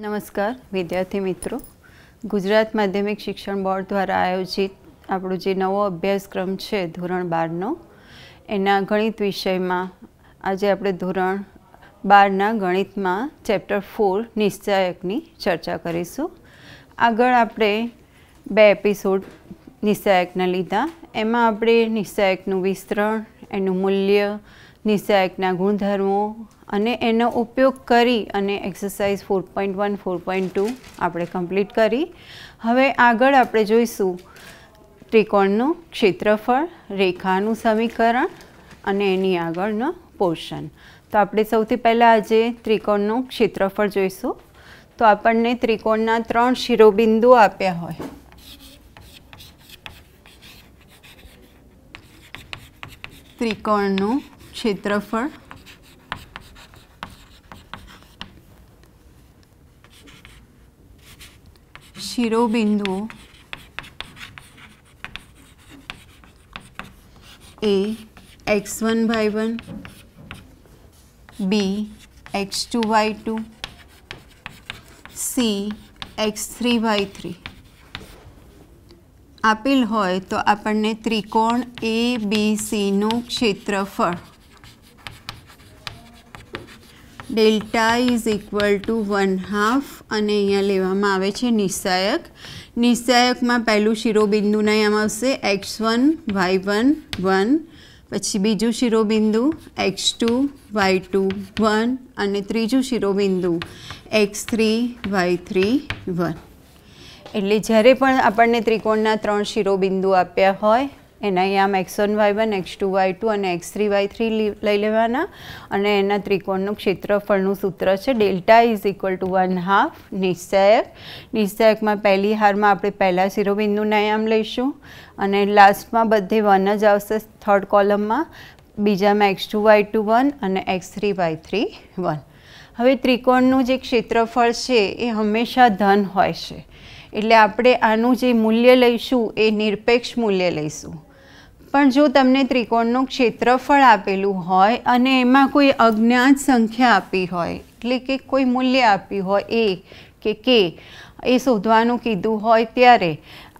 નમસ્કાર વિદ્યાર્થી મિત્રો ગુજરાત માધ્યમિક શિક્ષણ બોર્ડ દ્વારા આયોજિત આપણો જે નવો અભ્યાસક્રમ છે ધોરણ બારનો એના ગણિત વિષયમાં આજે આપણે ધોરણ બારના ગણિતમાં ચેપ્ટર ફોર નિશ્ચાયકની ચર્ચા કરીશું આગળ આપણે બે એપિસોડ નિશ્ચાયકના લીધા એમાં આપણે નિશ્ચાયકનું વિસ્તરણ એનું મૂલ્ય નિશાયકના ગુણધર્મો અને એનો ઉપયોગ કરી અને exercise four point one four point two આપણે કમ્પ્લીટ કરી હવે આગળ આપણે જોઈશું ત્રિકોણનું ક્ષેત્રફળ રેખાનું સમીકરણ અને એની આગળનો પોર્શન તો આપણે સૌથી પહેલાં આજે ત્રિકોણનું ક્ષેત્રફળ જોઈશું તો આપણને ત્રિકોણના ત્રણ શિરોબિંદુ આપ્યા હોય ત્રિકોણનું ક્ષેત્રફળ શિરોબિંદુઓ A X one Y one B X two Y two C X three Y three આપેલ હોય તો આપણને ત્રિકોણ એ બી સીનું ક્ષેત્રફળ delta is equal to one half અને અહીંયા લેવામાં આવે છે નિસ્સાયક નિસ્સાયકમાં પહેલું શિરોબિંદુના નામ આવશે X one Y one one પછી બીજું શિરોબિંદુ X two Y two one અને ત્રીજું શિરોબિંદુ X three Y three one એટલે જ્યારે પણ આપણને ત્રિકોણના ત્રણ શિરોબિંદુ આપ્યા હોય એના આમ X one Y one X two Y two અને એક્સ થ્રી વાય થ્રી લઈ લેવાના અને એના ત્રિકોણનું ક્ષેત્રફળનું સૂત્ર છે delta is equal to one half નિશ્ચાયક નિશ્ચાયકમાં પહેલી હારમાં આપણે પહેલાં શિરોબિંદુનું આયામ લઈશું અને લાસ્ટમાં બધે વન જ આવશે થર્ડ કોલમમાં બીજામાં X two Y two one અને X three Y three one હવે ત્રિકોણનું જે ક્ષેત્રફળ છે એ હંમેશા ધન હોય છે એટલે આપણે આનું જે મૂલ્ય લઈશું એ નિરપેક્ષ મૂલ્ય લઈશું પણ જો તમને ત્રિકોણનું ક્ષેત્રફળ આપેલું હોય અને એમાં કોઈ અજ્ઞાત સંખ્યા આપી હોય એટલે કે કોઈ મૂલ્ય આપ્યું હોય એ કે કે એ શોધવાનું કીધું હોય ત્યારે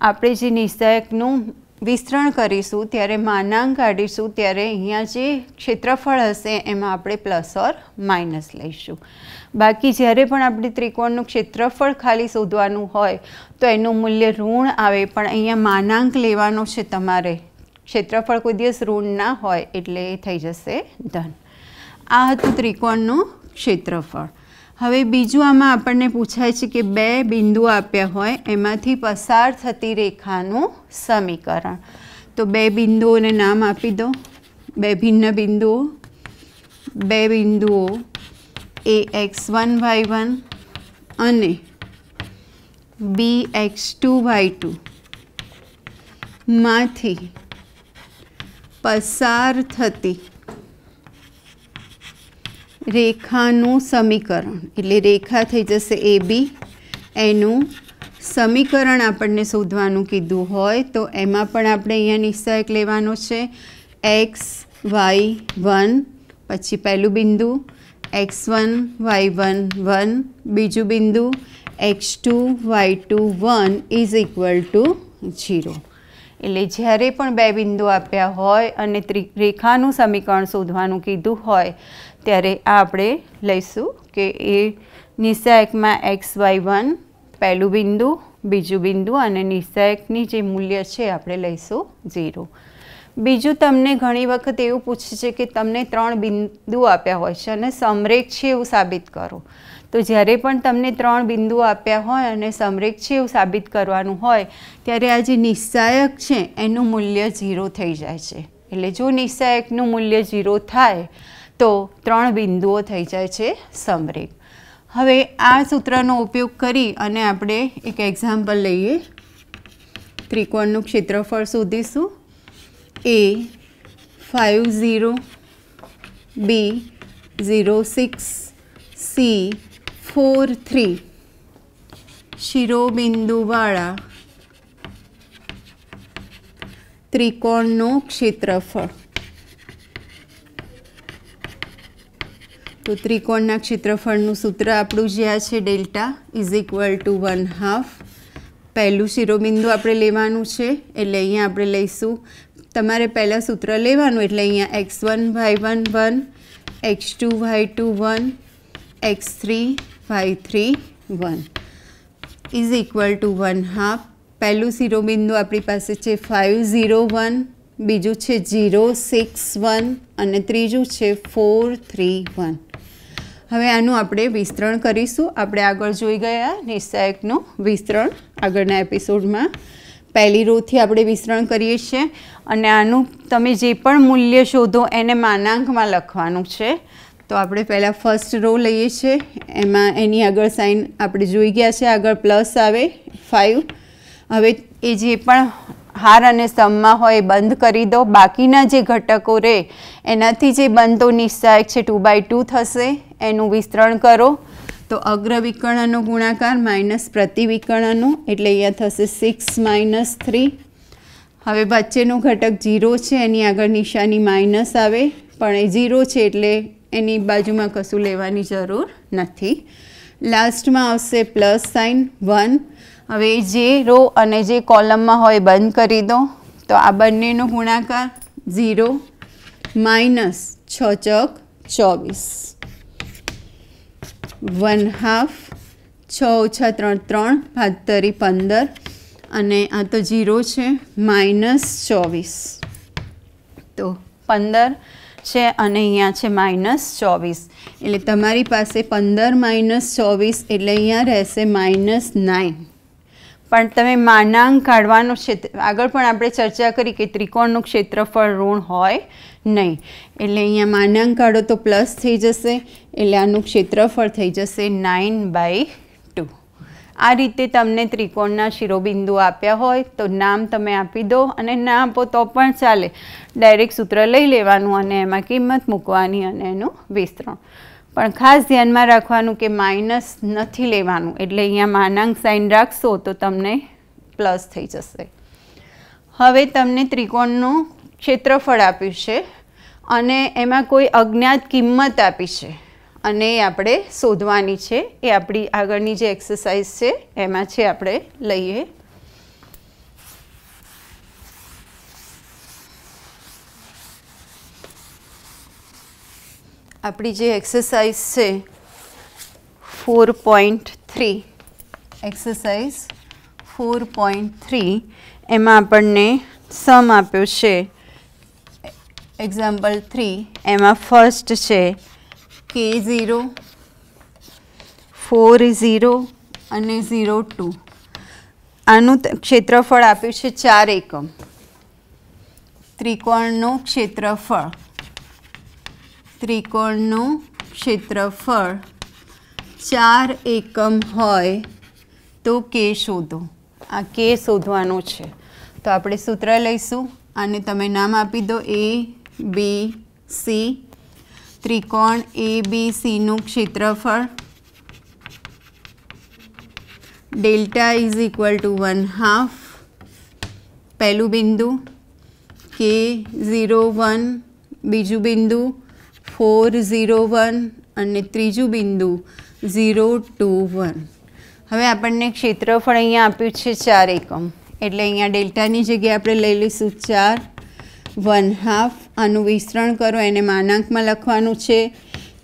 આપણે જે નિર્ણયકનું વિસ્તરણ કરીશું ત્યારે માનાંક કાઢીશું ત્યારે અહીંયા જે ક્ષેત્રફળ હશે એમાં આપણે પ્લસ ઓર માઇનસ લઈશું બાકી જ્યારે પણ આપણે ત્રિકોણનું ક્ષેત્રફળ ખાલી શોધવાનું હોય તો એનું મૂલ્ય ઋણ આવે પણ અહીંયા માનાંક લેવાનો છે તમારે ક્ષેત્રફળ કોઈ દિવસ ઋણ ના હોય એટલે થઈ જશે ધન આ હતું ત્રિકોણનું ક્ષેત્રફળ હવે બીજું આમાં આપણને પૂછાય છે કે બે બિંદુ આપ્યા હોય એમાંથી પસાર થતી રેખાનું સમીકરણ તો બે બિંદુઓને નામ આપી દો બે ભિન્ન બિંદુઓ બે બિંદુઓ A X one Y one અને B X two Y two માંથી પસાર થતી રેખાનું સમીકરણ એટલે રેખા થઈ જશે એ બી એનું સમીકરણ આપણને શોધવાનું કીધું હોય તો એમાં પણ આપણે અહીંયા નિશ્ચયક લેવાનો છે એક્સ વાય વન પછી પહેલું બિંદુ X one Y one one બીજું બિંદુ X two Y two one is equal to zero એટલે જ્યારે પણ બે બિંદુ આપ્યા હોય અને ત્રિ રેખાનું સમીકરણ શોધવાનું કીધું હોય ત્યારે આ આપણે લઈશું કે એ નિશાયકમાં એક્સ વાય વન પહેલું બિંદુ બીજું બિંદુ અને નિશાયકની જે મૂલ્ય છે આપણે લઈશું ઝીરો બીજું તમને ઘણી વખત એવું પૂછે છે કે તમને ત્રણ બિંદુ આપ્યા હોય છે અને સમરેખ છે એવું સાબિત કરો તો જ્યારે પણ તમને ત્રણ બિંદુ આપ્યા હોય અને સમરેખ છે સાબિત કરવાનું હોય ત્યારે આ જે નિસ્સાયક છે એનું મૂલ્ય ઝીરો થઈ જાય છે એટલે જો નિસ્સાયકનું મૂલ્ય ઝીરો થાય તો ત્રણ બિંદુઓ થઈ જાય છે સમરેખ હવે આ સૂત્રનો ઉપયોગ કરી અને આપણે એક એક્ઝામ્પલ લઈએ ત્રિકોણનું ક્ષેત્રફળ શોધીશું A five zero B zero six C four three શિરોબિંદુવાળા ત્રિકોણનું ક્ષેત્રફળ તો ત્રિકોણના ક્ષેત્રફળનું સૂત્ર આપણું જે આ છે delta is equal to one half પહેલું શિરોબિંદુ આપણે લેવાનું છે એટલે અહીંયા આપણે લઈશું તમારે પહેલાં સૂત્ર લેવાનું એટલે અહીંયા X one Y one one X two Y two one X three five three one is equal to one half પહેલું શિરોબિંદુ આપણી પાસે છે ફાઇવ ઝીરો વન બીજું છે ઝીરો સિક્સ વન અને ત્રીજું છે ફોર થ્રી વન હવે આનું આપણે વિસ્તરણ કરીશું આપણે આગળ જોઈ ગયા નિશ્ચાયકનું વિસ્તરણ આગળના એપિસોડમાં પહેલી રોથી આપણે વિસ્તરણ કરીએ છીએ અને આનું તમે જે પણ મૂલ્ય શોધો એને માનાંકમાં લખવાનું છે તો આપણે પહેલાં ફર્સ્ટ રો લઈએ છીએ એમાં એની આગળ સાઇન આપણે જોઈ ગયા છે આગળ પ્લસ આવે ફાઇવ હવે એ જે પણ હાર અને સમમાં હોય એ બંધ કરી દો બાકીના જે ઘટકો રહે એનાથી જે બનતો નિશ્ચાયક છે ટુ બાય ટુ થશે એનું વિસ્તરણ કરો તો અગ્ર અગ્રવિકર્ણનો ગુણાકાર માઇનસ પ્રતિવિકર્ણનો એટલે અહીંયા થશે સિક્સ માઇનસ થ્રી હવે વચ્ચેનો ઘટક ઝીરો છે એની આગળ નિશાની માઇનસ આવે પણ એ ઝીરો છે એટલે એની બાજુમાં કશું લેવાની જરૂર નથી લાસ્ટમાં આવશે પ્લસ સાઇન વન હવે જે રો અને જે કોલમમાં હોય બંધ કરી દો તો આ બંનેનો ગુણાકાર ઝીરો માઇનસ છ ચક ચોવીસ વન હાફ છ ઓછા ત્રણ ત્રણ ભાતરી પંદર અને આ તો ઝીરો છે માઇનસ ચોવીસ તો પંદર છે અને અહીંયા છે માઇનસ ચોવીસ એટલે તમારી પાસે પંદર માઇનસ ચોવીસ એટલે અહીંયા રહેશે માઇનસ નાઇન પણ તમે માનાંક કાઢવાનું ક્ષેત્ર આગળ પણ આપણે ચર્ચા કરી કે ત્રિકોણનું ક્ષેત્રફળ ઋણ હોય નહીં એટલે અહીંયા માનાંક કાઢો તો પ્લસ થઈ જશે એટલે આનું ક્ષેત્રફળ થઈ જશે નાઇન બાય આ રીતે તમને ત્રિકોણના શિરોબિંદુ આપ્યા હોય તો નામ તમે આપી દો અને ના આપો તો પણ ચાલે ડાયરેક્ટ સૂત્ર લઈ લેવાનું અને એમાં કિંમત મૂકવાની અને એનું વિસ્તરણ પણ ખાસ ધ્યાનમાં રાખવાનું કે માઇનસ નથી લેવાનું એટલે અહીંયા માનાંક સાઇન રાખશો તો તમને પ્લસ થઈ જશે હવે તમને ત્રિકોણનું ક્ષેત્રફળ આપ્યું છે અને એમાં કોઈ અજ્ઞાત કિંમત આપી છે અને એ આપણે શોધવાની છે એ આપણી આગળની જે એક્સરસાઇઝ છે એમાં છે આપણે લઈએ આપણી જે એક્સરસાઇઝ છે four point three exercise four point three એમાં આપણને સમ આપ્યો છે એક્ઝામ્પલ થ્રી એમાં ફર્સ્ટ છે કે ઝીરો ફોર ઝીરો અને ઝીરો ટુ આનું ક્ષેત્રફળ આપ્યું છે ચાર એકમ ત્રિકોણનું ક્ષેત્રફળ ત્રિકોણનું ક્ષેત્રફળ ચાર એકમ હોય તો કે શોધો આ કે શોધવાનું છે તો આપણે સૂત્ર લઈશું અને તમે નામ આપી દો એ બી સી ત્રિકોણ એ બી સીનું ક્ષેત્રફળ delta is equal to one half પહેલું બિંદુ કે ઝીરો વન બીજું બિંદુ ફોર ઝીરો વન અને ત્રીજું બિંદુ ઝીરો ટુ વન હવે આપણને ક્ષેત્રફળ અહીંયા આપ્યું છે ચાર એકમ એટલે અહીંયા ડેલ્ટાની જગ્યાએ આપણે લઈ લઈશું ચાર વન હાફ આનું વિસ્તરણ કરો એને માનાંકમાં લખવાનું છે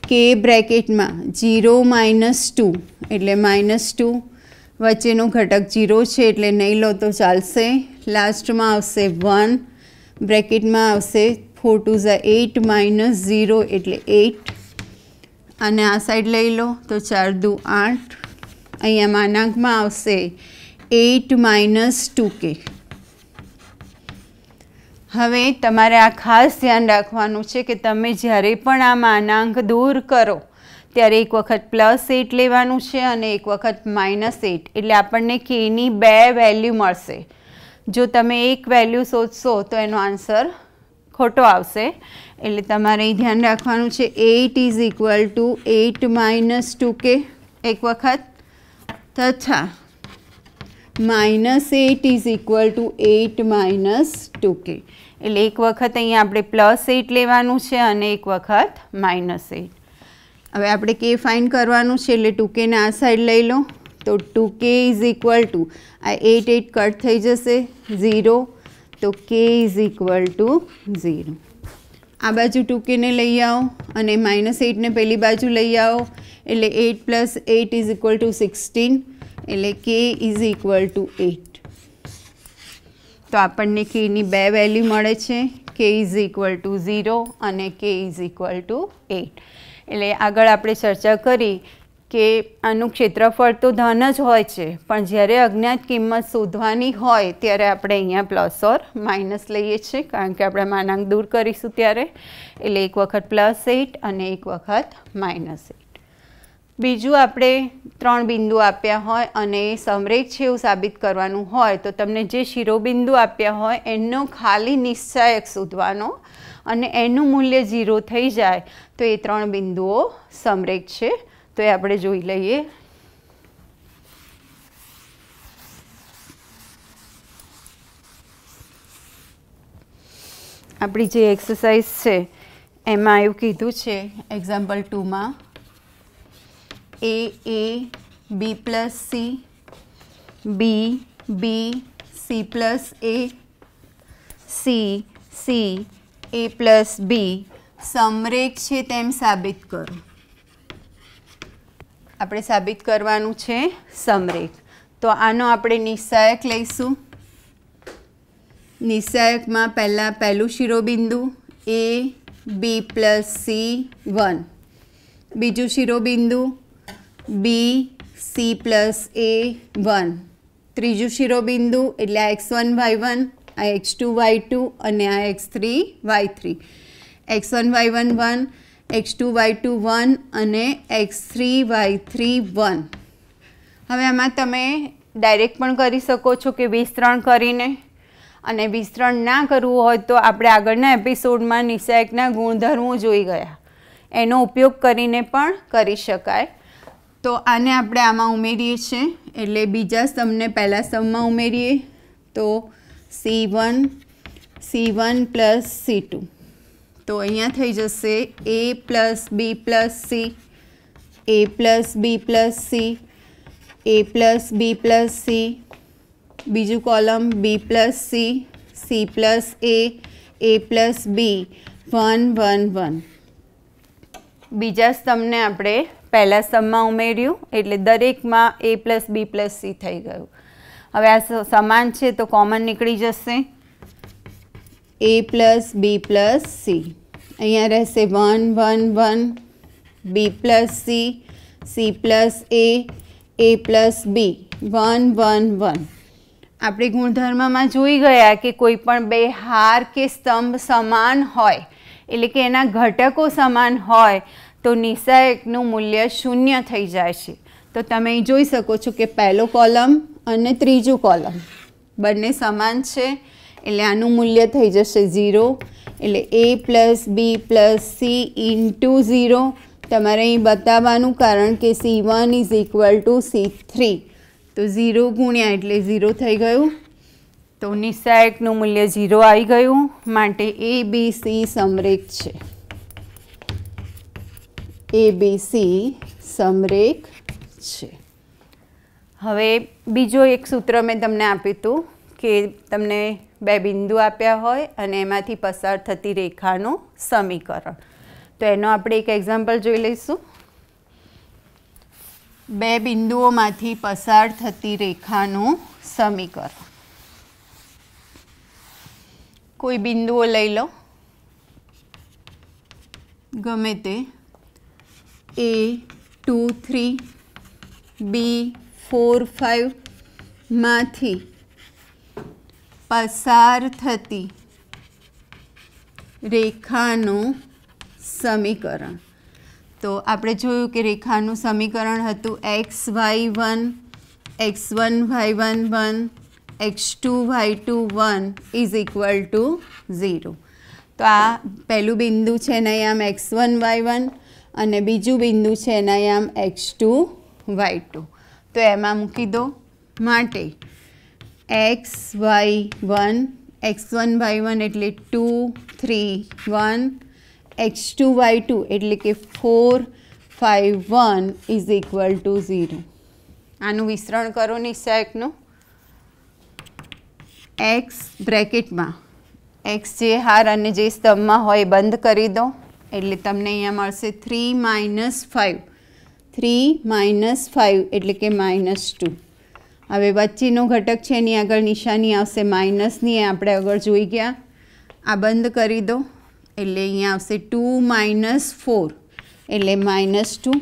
કે બ્રેકેટમાં ઝીરો માઇનસ ટુ એટલે માઇનસ ટુ વચ્ચેનો ઘટક ઝીરો છે એટલે નહીં લો તો ચાલશે લાસ્ટમાં આવશે વન બ્રેકેટમાં આવશે ફોર ટુ ઝા એટ માઇનસ ઝીરો એટલે એટ અને આ સાઈડ લઈ લો તો ચાર દુ આઠ અહીંયા માનાંકમાં આવશે એટ માઇનસ ટુ કે હવે તમારે આ ખાસ ધ્યાન રાખવાનું છે કે તમે જ્યારે પણ આ માનાંક દૂર કરો ત્યારે એક વખત પ્લસ એટ લેવાનું છે અને એક વખત માઇનસ એટ એટલે આપણને કેની બે વેલ્યુ મળશે જો તમે એક વેલ્યુ શોધશો તો એનો આન્સર ખોટો આવશે એટલે તમારે એ ધ્યાન રાખવાનું છે eight is equal to eight minus two K એક વખત તથા minus eight is equal to eight minus two K એટલે એક વખત અહીંયા આપણે પ્લસ એટ લેવાનું છે અને એક વખત માઇનસ એટ હવે આપણે કે ફાઇન કરવાનું છે એટલે ટુ આ સાઈડ લઈ લો તો two K is equal to આ એટ એટ કટ થઈ જશે ઝીરો તો કે ઇઝ ઇક્વલ ટુ ઝીરો આ બાજુ ટુ લઈ આવો અને માઇનસ એટને પેલી બાજુ લઈ આવો એટલે eight plus eight is equal to sixteen એટલે K is equal to at તો આપણને કેની બે વેલ્યુ મળે છે કે ઇઝ ઇક્વલ ટુ ઝીરો અને કે ઇઝ ઇક્વલ ટુ એટ એટલે આગળ આપણે ચર્ચા કરી કે આનું ક્ષેત્રફળ તો ધન જ હોય છે પણ જ્યારે અજ્ઞાત કિંમત શોધવાની હોય ત્યારે આપણે અહીંયા પ્લસ ઓર માઇનસ લઈએ છીએ કારણ કે આપણે માનાંક દૂર કરીશું ત્યારે એટલે એક વખત પ્લસ એટ અને એક વખત માઇનસ એટ બીજું આપણે ત્રણ બિંદુ આપ્યા હોય અને સમરેખ છે એવું સાબિત કરવાનું હોય તો તમને જે શિરોબિંદુ આપ્યા હોય એનો ખાલી નિશ્ચાયક શોધવાનો અને એનું મૂલ્ય ઝીરો થઈ જાય તો એ ત્રણ બિંદુઓ સમરેખ છે તો એ આપણે જોઈ લઈએ આપણી જે એક્સરસાઇઝ છે એમાં એવું કીધું છે એક્ઝામ્પલ ટુમાં A A B plus C B B C plus A C C A plus B સમરેખ છે તેમ સાબિત કરો આપણે સાબિત કરવાનું છે સમરેખ તો આનો આપણે નિસ્સાયક લઈશું નિસ્સાયકમાં પહેલાં પહેલું શિરોબિંદુ A B plus C one બીજું શિરોબિંદુ B C plus A one ત્રીજું શિરોબિંદુ એટલે આ એક્સ વન વાય વન આ એક્સ ટુ વાય ટુ અને આ X three Y three X one Y one one X two Y two one અને X three Y three one હવે આમાં તમે ડાયરેક્ટ પણ કરી શકો છો કે વિસ્તરણ કરીને અને વિસ્તરણ ના કરવું હોય તો આપણે આગળના એપિસોડમાં નિષેકના ગુણધર્મો જોઈ ગયા એનો ઉપયોગ કરીને પણ કરી શકાય તો આને આપણે આમાં ઉમેરીએ છીએ એટલે બીજા સ્તંભને પહેલા સ્તંભમાં ઉમેરીએ તો C one C one plus C two તો અહીંયા થઈ જશે A plus B plus C A plus B plus C A plus B plus C બીજું column B plus C C plus A A plus B one one one બીજા સ્તંભને આપણે પહેલાં સમમાં ઉમેર્યું એટલે દરેકમાં A plus B plus C થઈ ગયું હવે આ સમાન છે તો કોમન નીકળી જશે A plus B plus C અહીંયા રહેશે one one one B plus C C plus A A plus B one one one આપણે ગુણધર્મમાં જોઈ ગયા કે કોઈ પણ બે હાર કે સ્તંભ સમાન હોય એટલે કે એના ઘટકો સમાન હોય તો નિશાયકનું મૂલ્ય શૂન્ય થઈ જાય છે તો તમે જોઈ શકો છો કે પહેલો કોલમ અને ત્રીજું કોલમ બંને સમાન છે એટલે આનું મૂલ્ય થઈ જશે ઝીરો એટલે A plus B plus C into zero તમારે અહીં બતાવવાનું કારણ કે C one is equal to C three તો ઝીરો ગુણ્યા એટલે ઝીરો થઈ ગયું તો નિશાયકનું મૂલ્ય ઝીરો આવી ગયું માટે એ બી સી સમરેક છે એ એબીસી સમરેખ છે હવે બીજો એક સૂત્ર મેં તમને આપ્યું હતું કે તમને બે બિંદુ આપ્યા હોય અને એમાંથી પસાર થતી રેખાનું સમીકરણ તો એનો આપણે એક એક્ઝામ્પલ જોઈ લઈશું બે બિંદુઓમાંથી પસાર થતી રેખાનું સમીકરણ કોઈ બિંદુઓ લઈ લો ગમે તે A two three B four ફાઇવમાંથી પસાર થતી રેખાનું સમીકરણ તો આપણે જોયું કે રેખાનું સમીકરણ હતું X Y one X one Y one one X two Y two one is equal to zero તો આ પહેલું બિંદુ છે ને આમ એક્સ વન વાય વન અને બીજું બિંદુ છે એનાયામ એક્સ ટુ વાય ટુ તો એમાં મૂકી દો માટે X Y one X one Y one એટલે two three one X two Y two એટલે કે four five one is equal to zero આનું વિસ્તરણ કરો નિશા એક્સ બ્રેકેટમાં એક્સ જે હાર અને જે સ્તંભમાં હોય બંધ કરી દો એટલે તમને અહીંયા મળશે three minus five three minus five એટલે કે માઇનસ ટુ હવે વચ્ચેનો ઘટક છે એની આગળ નિશાની આવશે માઇનસની આપણે આગળ જોઈ ગયા આ બંધ કરી દો એટલે અહીંયા આવશે ટુ માઇનસ ફોર એટલે માઇનસ ટુ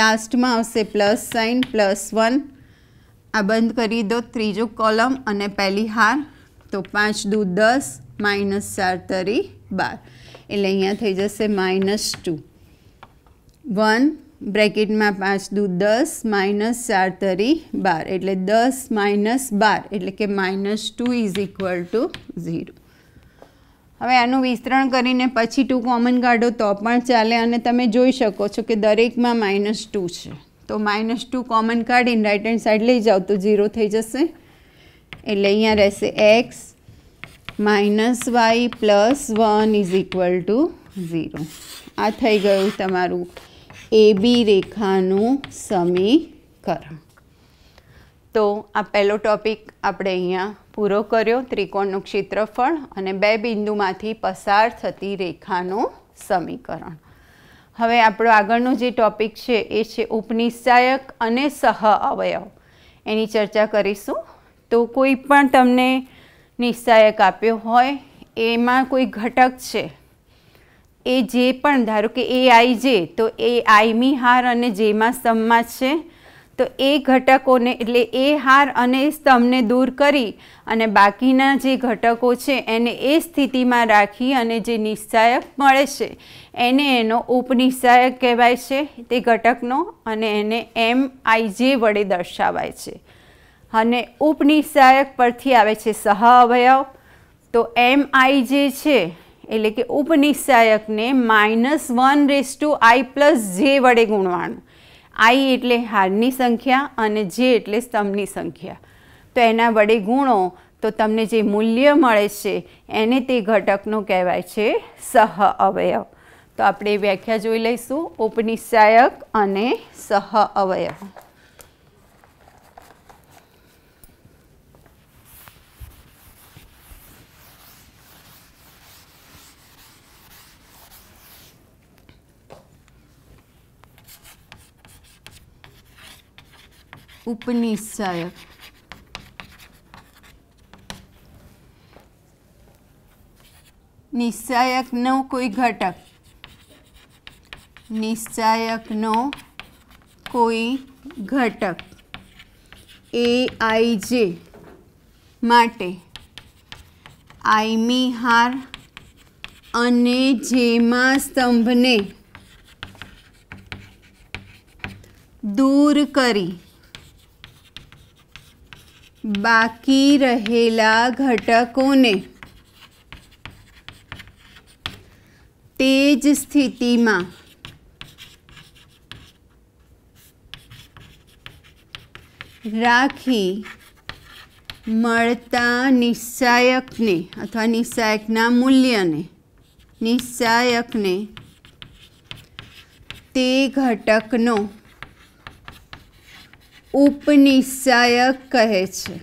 લાસ્ટમાં આવશે પ્લસ સાઇન પ્લસ વન આ બંધ કરી દો ત્રીજો કોલમ અને પહેલી હાર તો પાંચ દૂ દસ માઇનસ ચાર તરી બાર એટલે અહીંયા થઈ જશે માઇનસ ટુ વન બ્રેકેટમાં પાંચ દૂ દસ માઇનસ ચાર તરી બાર એટલે દસ માઇનસ બાર એટલે કે minus two is equal to zero હવે આનું વિસ્તરણ કરીને પછી ટુ કોમન કાઢો તો પણ ચાલે અને તમે જોઈ શકો છો કે દરેકમાં માઇનસ ટુ છે તો માઇનસ ટુ કોમન કાઢીને રાઇટ હેન્ડ સાઈડ લઈ જાઓ તો ઝીરો થઈ જશે એટલે અહીંયા રહેશે X minus Y plus one is equal to zero આ થઈ ગયું તમારું એ બી રેખાનું સમીકરણ તો આ પહેલો ટોપિક આપણે અહીંયા પૂરો કર્યો ત્રિકોણનું ક્ષેત્રફળ અને બે બિંદુમાંથી પસાર થતી રેખાનું સમીકરણ હવે આપણો આગળનો જે ટોપિક છે એ છે ઉપનિશાયક અને સહ અવયવ એની ચર્ચા કરીશું તો કોઈ પણ તમને નિશ્ચાયક આપ્યો હોય એમાં કોઈ ઘટક છે એ જે પણ ધારો કે એ આઈ જે તો એ આઈમી હાર અને જેમાં સમમાં છે તો એ ઘટકોને એટલે એ હાર અને સ્તંભને દૂર કરી અને બાકીના જે ઘટકો છે એને એ સ્થિતિમાં રાખી અને જે નિશ્ચાયક મળે છે એને એનો ઉપનિશ્ચાયક કહેવાય છે તે ઘટકનો અને એને એમ આઈ જે વડે દર્શાવાય છે અને ઉપનિષાયક પરથી આવે છે સહ અવયવ તો એમ આઈ જે છે એટલે કે ઉપનિષાયકને minus one raise to I plus J વડે ગુણવાનું આઈ એટલે હારની સંખ્યા અને જે એટલે સ્તંભની સંખ્યા તો એના વડે ગુણો તો તમને જે મૂલ્ય મળે છે એને તે ઘટકનો કહેવાય છે સહ અવયવ તો આપણે વ્યાખ્યા જોઈ લઈશું ઉપનિષાયક અને સહ અવયવ ઉપનિષદ નિશ્ચાયકનો કોઈ ઘટક નિશ્ચાયકનો કોઈ ઘટક એ આઈ જે માટે આઈમી હાર અને જેમાં સ્તંભને દૂર કરી બાકી રહેલા ઘટકોને તે જ સ્થિતિમાં રાખી મળતા નિસ્સાયકને અથવા નિસ્સાયકના મૂલ્યને નિસ્સાયકને તે ઘટકનો ઉપનિષાયક કહે છે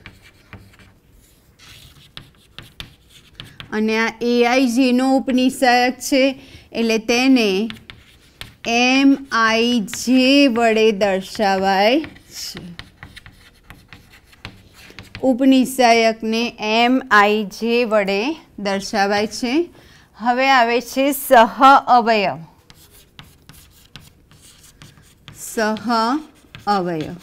અને આ એઆઈ જેનો ઉપનિષાયક છે એટલે તેને એમ આઈ જે વડે દર્શાવાય છે ઉપનિષાયકને એમ આઈ જે વડે દર્શાવાય છે હવે આવે છે સહ અવયવ સહ અવયવ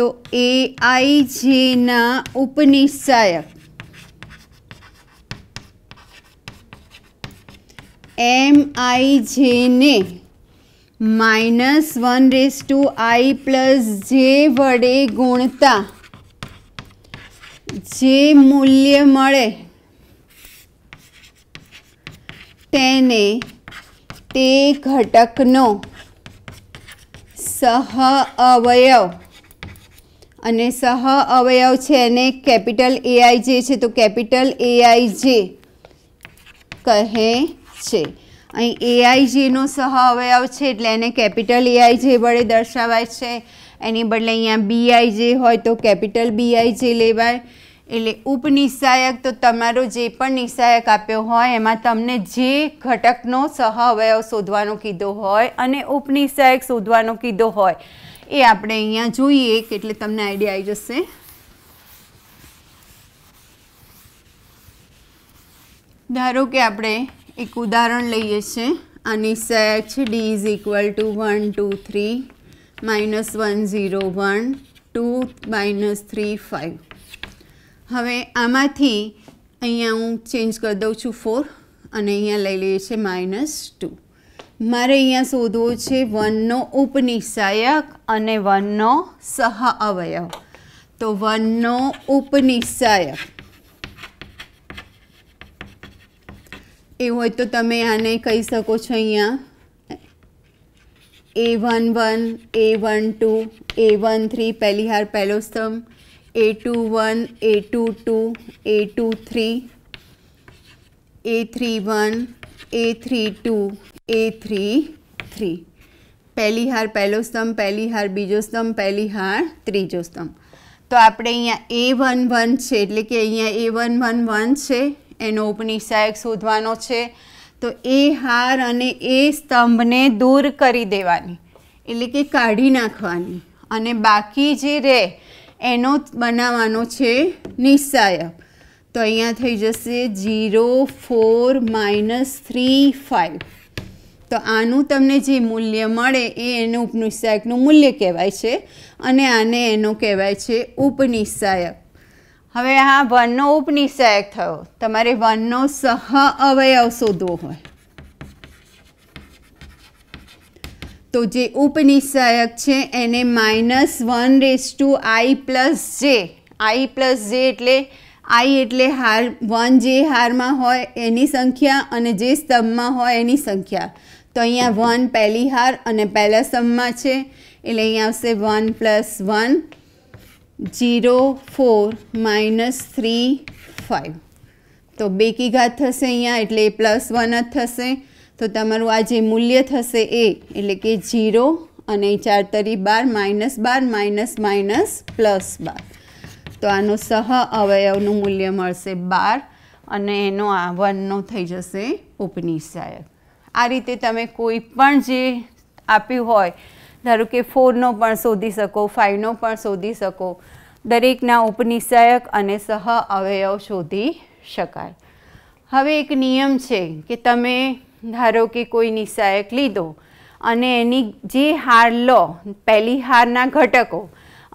તો એ આઈ જેના ઉપનિષાયક M I J minus one raise to I plus J વડે ગુણતા જે મૂલ્ય મળે તેને તે ઘટકનો સહ અવયવ અને સહ અવયવ છે એને કેપિટલ એઆઈ જે છે તો કેપિટલ એઆઈ જે કહે છે અહીં એઆઈ જેનો સહ અવયવ છે એટલે એને કેપિટલ એઆઈ જે વડે દર્શાવાય છે એની બદલે અહીંયા બીઆઈ જે હોય તો કેપિટલ બીઆઈ જે લેવાય એટલે ઉપનિશાયક તો તમારો જે પણ નિશાયક આપ્યો હોય એમાં તમને જે ઘટકનો સહ અવયવ શોધવાનો કીધો હોય અને ઉપનિશાયક શોધવાનો કીધો હોય એ આપણે અહીંયા જોઈએ એટલે તમને આઈડિયા આવી જશે ધારો કે આપણે એક ઉદાહરણ લઈએ છીએ આની such D is equal to one two three minus one zero one two minus three five હવે આમાંથી અહીંયા હું ચેન્જ કરી દઉં છું ફોર અને અહીંયા લઈ લઈએ છીએ માઇનસ ટુ મારે અહીંયા શોધવો છે વનનો ઉપનિષાયક અને વનનો સહ અવયવ તો વનનો ઉપનિષાયક એ હોય તો તમે આને કહી શકો છો અહીંયા A one one A one two A one three પહેલી હાર પહેલો સ્તંભ A two one A two two A two three A three one A three two A three three પહેલી હાર પહેલો સ્તંભ પહેલી હાર બીજો સ્તંભ પહેલી હાર ત્રીજો સ્તંભ તો આપણે અહીંયા એ વન વન છે એટલે કે અહીંયા એ વન વન વન છે એનો ઉપનિષાયક શોધવાનો છે તો એ હાર અને એ સ્તંભને દૂર કરી દેવાની એટલે કે કાઢી નાખવાની અને બાકી જે રહે એનો બનાવવાનો છે નિસ્સાયક તો અહીંયા થઈ જશે zero four minus three five તો આનું તમને જે મૂલ્ય મળે એ એનું ઉપનિષાયકનું મૂલ્ય કહેવાય છે અને આને એનું કહેવાય છે ઉપનિષાયક હવે આ વનનો ઉપનિષાયક થયો તમારે વનનો સહ અવયવ શોધવો હોય તો જે ઉપનિષાયક છે એને minus one raise to I plus J I plus જે એટલે આઈ એટલે હાર વન જે હારમાં હોય એની સંખ્યા અને જે સ્તંભમાં હોય એની સંખ્યા તો અહીંયા વન પહેલી હાર અને પહેલા સમમાં છે એટલે અહીંયા આવશે one plus one zero four minus three five તો બેકી ઘાત થશે અહીંયા એટલે પ્લસ વન જ થશે તો તમારું આ જે મૂલ્ય થશે એ એટલે કે જીરો અને ચાર તરી બાર માઇનસ બાર માઇનસ માઇનસ પ્લસ બાર તો આનો સહ અવયવનું મૂલ્ય મળશે બાર અને એનો આ વનનો થઈ જશે ઉપનિષાયક આ રીતે તમે કોઈ પણ જે આપ્યું હોય ધારો કે ફોરનો પણ શોધી શકો ફાઇવનો પણ શોધી શકો દરેકના ઉપનિષયક અને સહ અવયવ શોધી શકાય હવે એક નિયમ છે કે તમે ધારો કે કોઈ નિષાયક લીધો અને એની જે હાર લો પહેલી હારના ઘટકો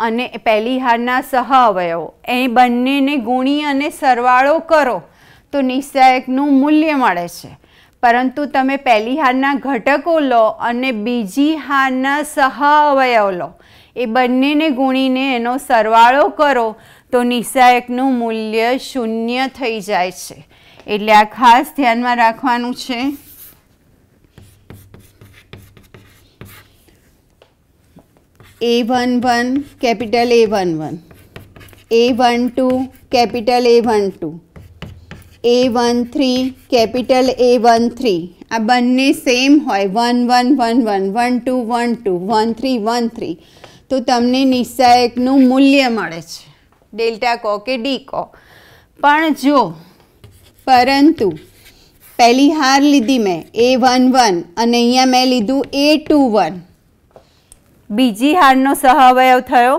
અને પહેલી હારના સહ અવયવો એ બંનેને ગુણી અને સરવાળો કરો તો નિષાયકનું મૂલ્ય મળે છે પરંતુ તમે પહેલી હારના ઘટકો લો અને બીજી હારના સહ અવયવ લો એ બંનેને ગુણીને એનો સરવાળો કરો તો નિશાયકનું મૂલ્ય શૂન્ય થઈ જાય છે એટલે આ ખાસ ધ્યાનમાં રાખવાનું છે A one one capital A one one A one two capital A one two A one three capital A one three આ બંને સેમ હોય one one one one one two one two one three one three તો તમને નિસ્સાયકનું મૂલ્ય મળે છે delta કો કે ડી કો પણ જો પરંતુ પહેલી હાર લીધી મેં એ વન વન અને અહીંયા મેં લીધું એ ટુ વન બીજી હારનો સહવયવ થયો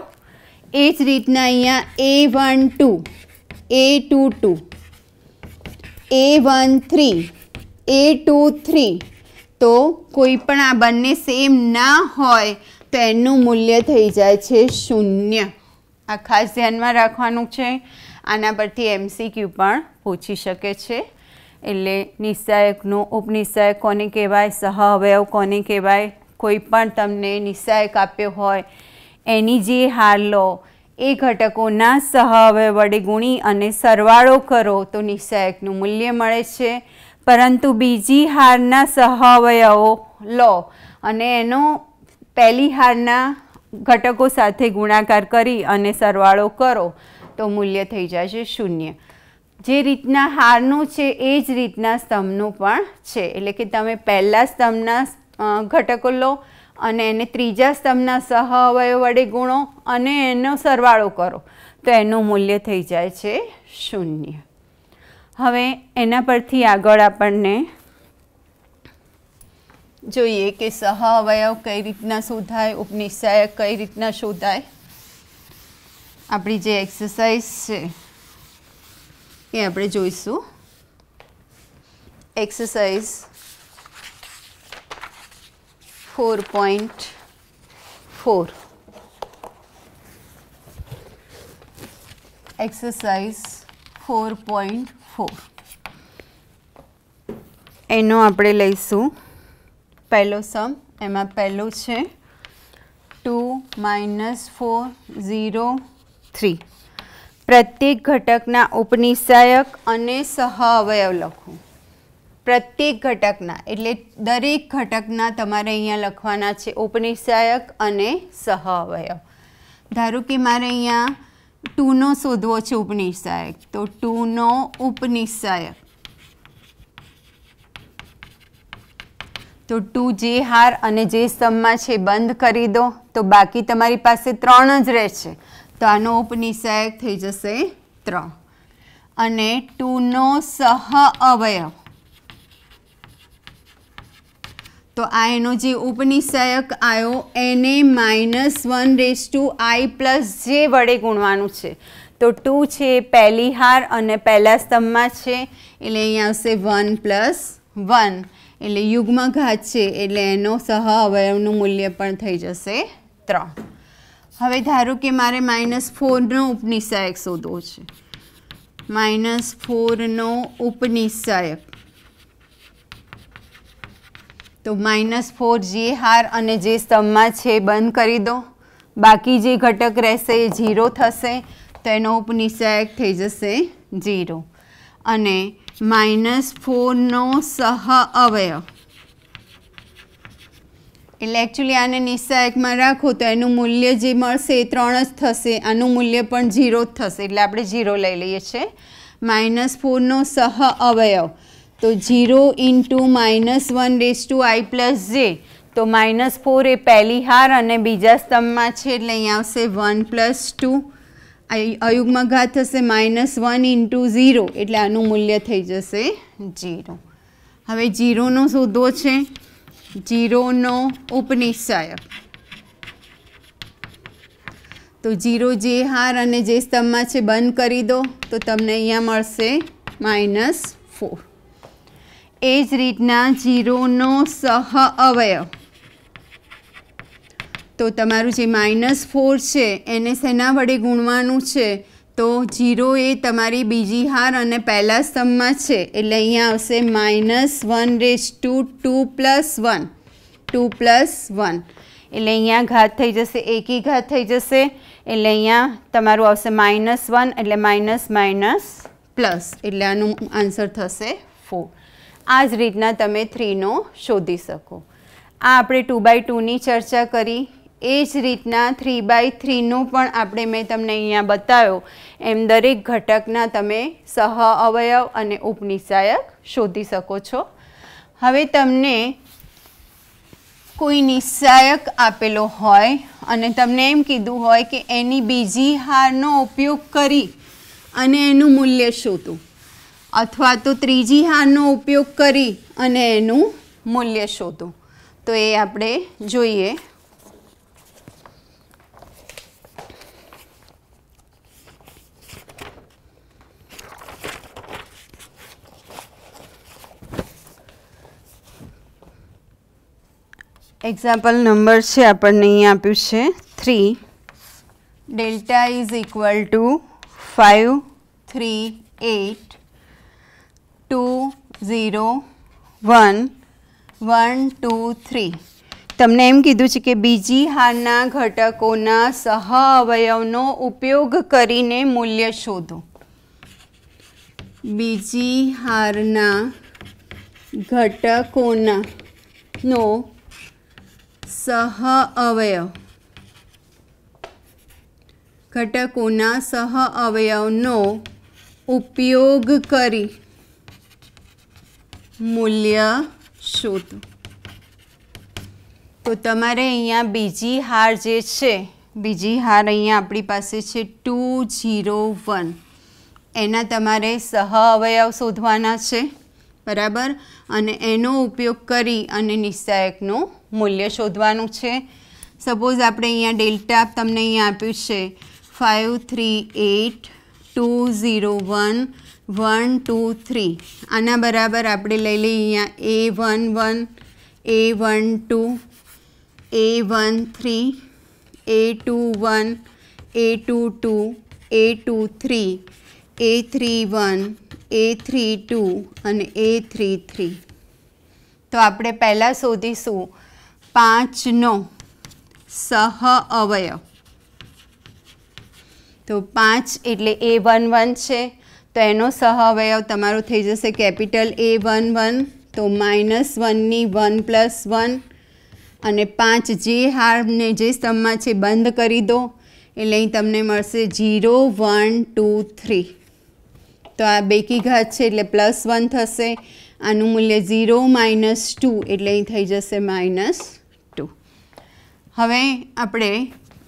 એ જ રીતના અહીંયા A one two A two two A one three A two three તો કોઈ પણ આ બંને સેમ ના હોય તો એનું મૂલ્ય થઈ જાય છે શૂન્ય આ ખાસ ધ્યાનમાં રાખવાનું છે આના પરથી એમસીક્યુ પણ પૂછી શકે છે એટલે નિસ્સાયકનો ઉપનિસ્સાયક કોને કહેવાય સહ અવયવ કોને કહેવાય કોઈ પણ તમને નિસ્સાયક આપ્યો હોય એની જે હાર લો એ ઘટકોના સહઅવયવ વડે ગુણી અને સરવાળો કરો તો નિષાયકનું મૂલ્ય મળે છે પરંતુ બીજી હારના સહઅવયવો લો અને એનો પહેલી હારના ઘટકો સાથે ગુણાકાર કરી અને સરવાળો કરો તો મૂલ્ય થઈ જશે શૂન્ય જે રીતના હારનું છે એ જ રીતના સ્તંભનું પણ છે એટલે કે તમે પહેલાં સ્તંભના ઘટકો લો અને એને ત્રીજા સ્તંભના સહ અવયવ વડે ગુણો અને એનો સરવાળો કરો તો એનું મૂલ્ય થઈ જાય છે શૂન્ય હવે એના પરથી આગળ આપણને જોઈએ કે સહ અવયવ કઈ રીતના શોધાય ઉપનિષાયક કઈ રીતના શોધાય આપણી જે એક્સરસાઇઝ છે એ આપણે જોઈશું exercise four point four exercise four four એનો આપણે લઈશું પહેલો સમ એમાં પહેલો છે two minus four zero three પ્રત્યેક ઘટકના ઉપનિષાયક અને સહ અવયવ લખું પ્રત્યેક ઘટકના એટલે દરેક ઘટકના તમારે અહીંયા લખવાના છે ઉપનિષાયક અને સહ અવયવ ધારો કે મારે અહીંયા ટુનો શોધવો છે ઉપનિષાયક તો ટુનો ઉપનિષાયક તો ટુ જે હાર અને જે સમમાં છે બંધ કરી દો તો બાકી તમારી પાસે ત્રણ જ રહેશે તો આનો ઉપનિષાયક થઈ જશે ત્રણ અને ટુનો સહ અવયવ તો આ એનો જે ઉપનિષયક આવ્યો એને minus one raise to I plus J વડે ગુણવાનું છે તો ટુ છે પહેલી હાર અને પહેલા સ્તંભમાં છે એટલે અહીંયા આવશે વન પ્લસ વન એટલે યુગ્મ ઘાત છે એટલે એનો સહ અવયવનું મૂલ્ય પણ થઈ જશે ત્રણ હવે ધારો કે મારે માઇનસ ફોરનો ઉપનિષયક શોધવો છે માઇનસ ફોરનો ઉપનિષયક તો માઇનસ ફોર જે હાર અને જે સ્તંભમાં છે બંધ કરી દો બાકી જે ઘટક રહેશે એ ઝીરો થશે તો એનો ઉપનિષેક થઈ જશે ઝીરો અને માઇનસ ફોરનો સહ અવયવ એટલે એકચ્યુઅલી આને નિશાયકમાં રાખો તો એનું મૂલ્ય જે મળશે એ ત્રણ જ થશે આનું મૂલ્ય પણ ઝીરો જ થશે એટલે આપણે ઝીરો લઈ લઈએ છીએ માઇનસ ફોરનો સહ અવયવ તો zero into minus one raise to I plus J તો માઇનસ ફોર એ પહેલી હાર અને બીજા સ્તંભમાં છે એટલે અહીંયા આવશે વન પ્લસ ટુ અયુગમાં ઘાત થશે માઇનસ વન ઇન્ટુ ઝીરો એટલે આનું મૂલ્ય થઈ જશે જીરો હવે જીરોનો શોધો છે જીરોનો ઉપનિષાયક તો જીરો જે હાર અને જે સ્તંભમાં છે બંધ કરી દો તો તમને અહીંયા મળશે માઇનસ ફોર એ જ રીતના જીરોનો સહ અવયવ તો તમારું જે માઇનસ ફોર છે એને શેના વડે ગુણવાનું છે તો જીરો એ તમારી બીજી હાર અને પહેલા સ્તંભમાં છે એટલે અહીંયા આવશે minus one raise to two plus one two plus one એટલે અહીંયા ઘાત થઈ જશે એકી ઘાત થઈ જશે એટલે અહીંયા તમારું આવશે માઇનસ વન એટલે માઇનસ માઇનસ પ્લસ એટલે આનું આન્સર થશે ફોર આ જ રીતના તમે થ્રીનો શોધી શકો આ આપણે ટુ બાય ટુની ચર્ચા કરી એ જ રીતના થ્રી બાય થ્રીનું પણ આપણે મેં તમને અહીંયા બતાવ્યો એમ દરેક ઘટકના તમે સહ અવયવ અને ઉપનિષાયક શોધી શકો છો હવે તમને કોઈ નિસ્સાયક આપેલો હોય અને તમને એમ કીધું હોય કે એની બીજી હારનો ઉપયોગ કરી અને એનું મૂલ્ય શોધું અથવા તો ત્રીજી હારનો ઉપયોગ કરી અને એનું મૂલ્ય શોધો તો એ આપણે જોઈએ એક્ઝામ્પલ નંબર છે આપણને અહીં આપ્યું છે three delta is equal to five three eight two zero one one two three તમને એમ કીધું છે કે બીજી હારના ઘટકોના સહ અવયવનો ઉપયોગ કરીને મૂલ્ય શોધો બીજી હારના ઘટકોના નો સહ અવયવ ઘટકોના સહ અવયવનો ઉપયોગ કરી મૂલ્ય શોધ તો તમારે અહીંયા બીજી હાર જે છે બીજી હાર અહીંયા આપણી પાસે છે ટુ ઝીરો વન એના તમારે સહ અવયવ શોધવાના છે બરાબર અને એનો ઉપયોગ કરી અને નિસ્સાયકનું મૂલ્ય શોધવાનું છે સપોઝ આપણે અહીંયા ડેલ્ટા તમને અહીંયા આપ્યું છે five three eight two zero one one two three આના બરાબર આપણે લઈ લઈએ અહીંયા A one one A one two A one three A two one A two two A two three A three one A three two અને A three three તો આપણે પહેલાં શોધીશું પાંચનો સહ અવયવ તો પાંચ એટલે એ વન વન છે તો એનો સહાવયવ તમારો થઈ જશે કેપિટલ એ વન વન તો માઇનસ વનની વન પ્લસ વન અને પાંચ જે હારને જે સ્તંભમાં છે બંધ કરી દો એટલે અહીં તમને મળશે ઝીરો વન ટુ થ્રી તો આ બેકી ઘાત છે એટલે પ્લસ વન થશે આનું મૂલ્ય ઝીરો માઇનસ ટુ એટલે અહીં થઈ જશે માઇનસ ટુ હવે આપણે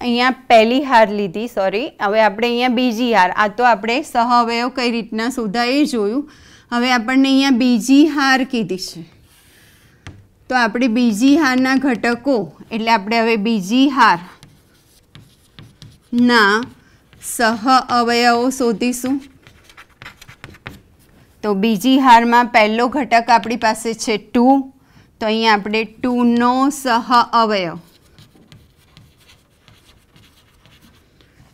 અહીંયા પહેલી હાર લીધી સોરી હવે આપણે અહીંયા બીજી હાર આ તો આપણે સહ અવયવ કઈ રીતના શોધા જોયું હવે આપણને અહીંયા બીજી હાર કીધી છે તો આપણે બીજી હારના ઘટકો એટલે આપણે હવે બીજી હાર ના સહ અવયવો શોધીશું તો બીજી હારમાં પહેલો ઘટક આપણી પાસે છે ટુ તો અહીંયા આપણે ટુનો સહ અવયવ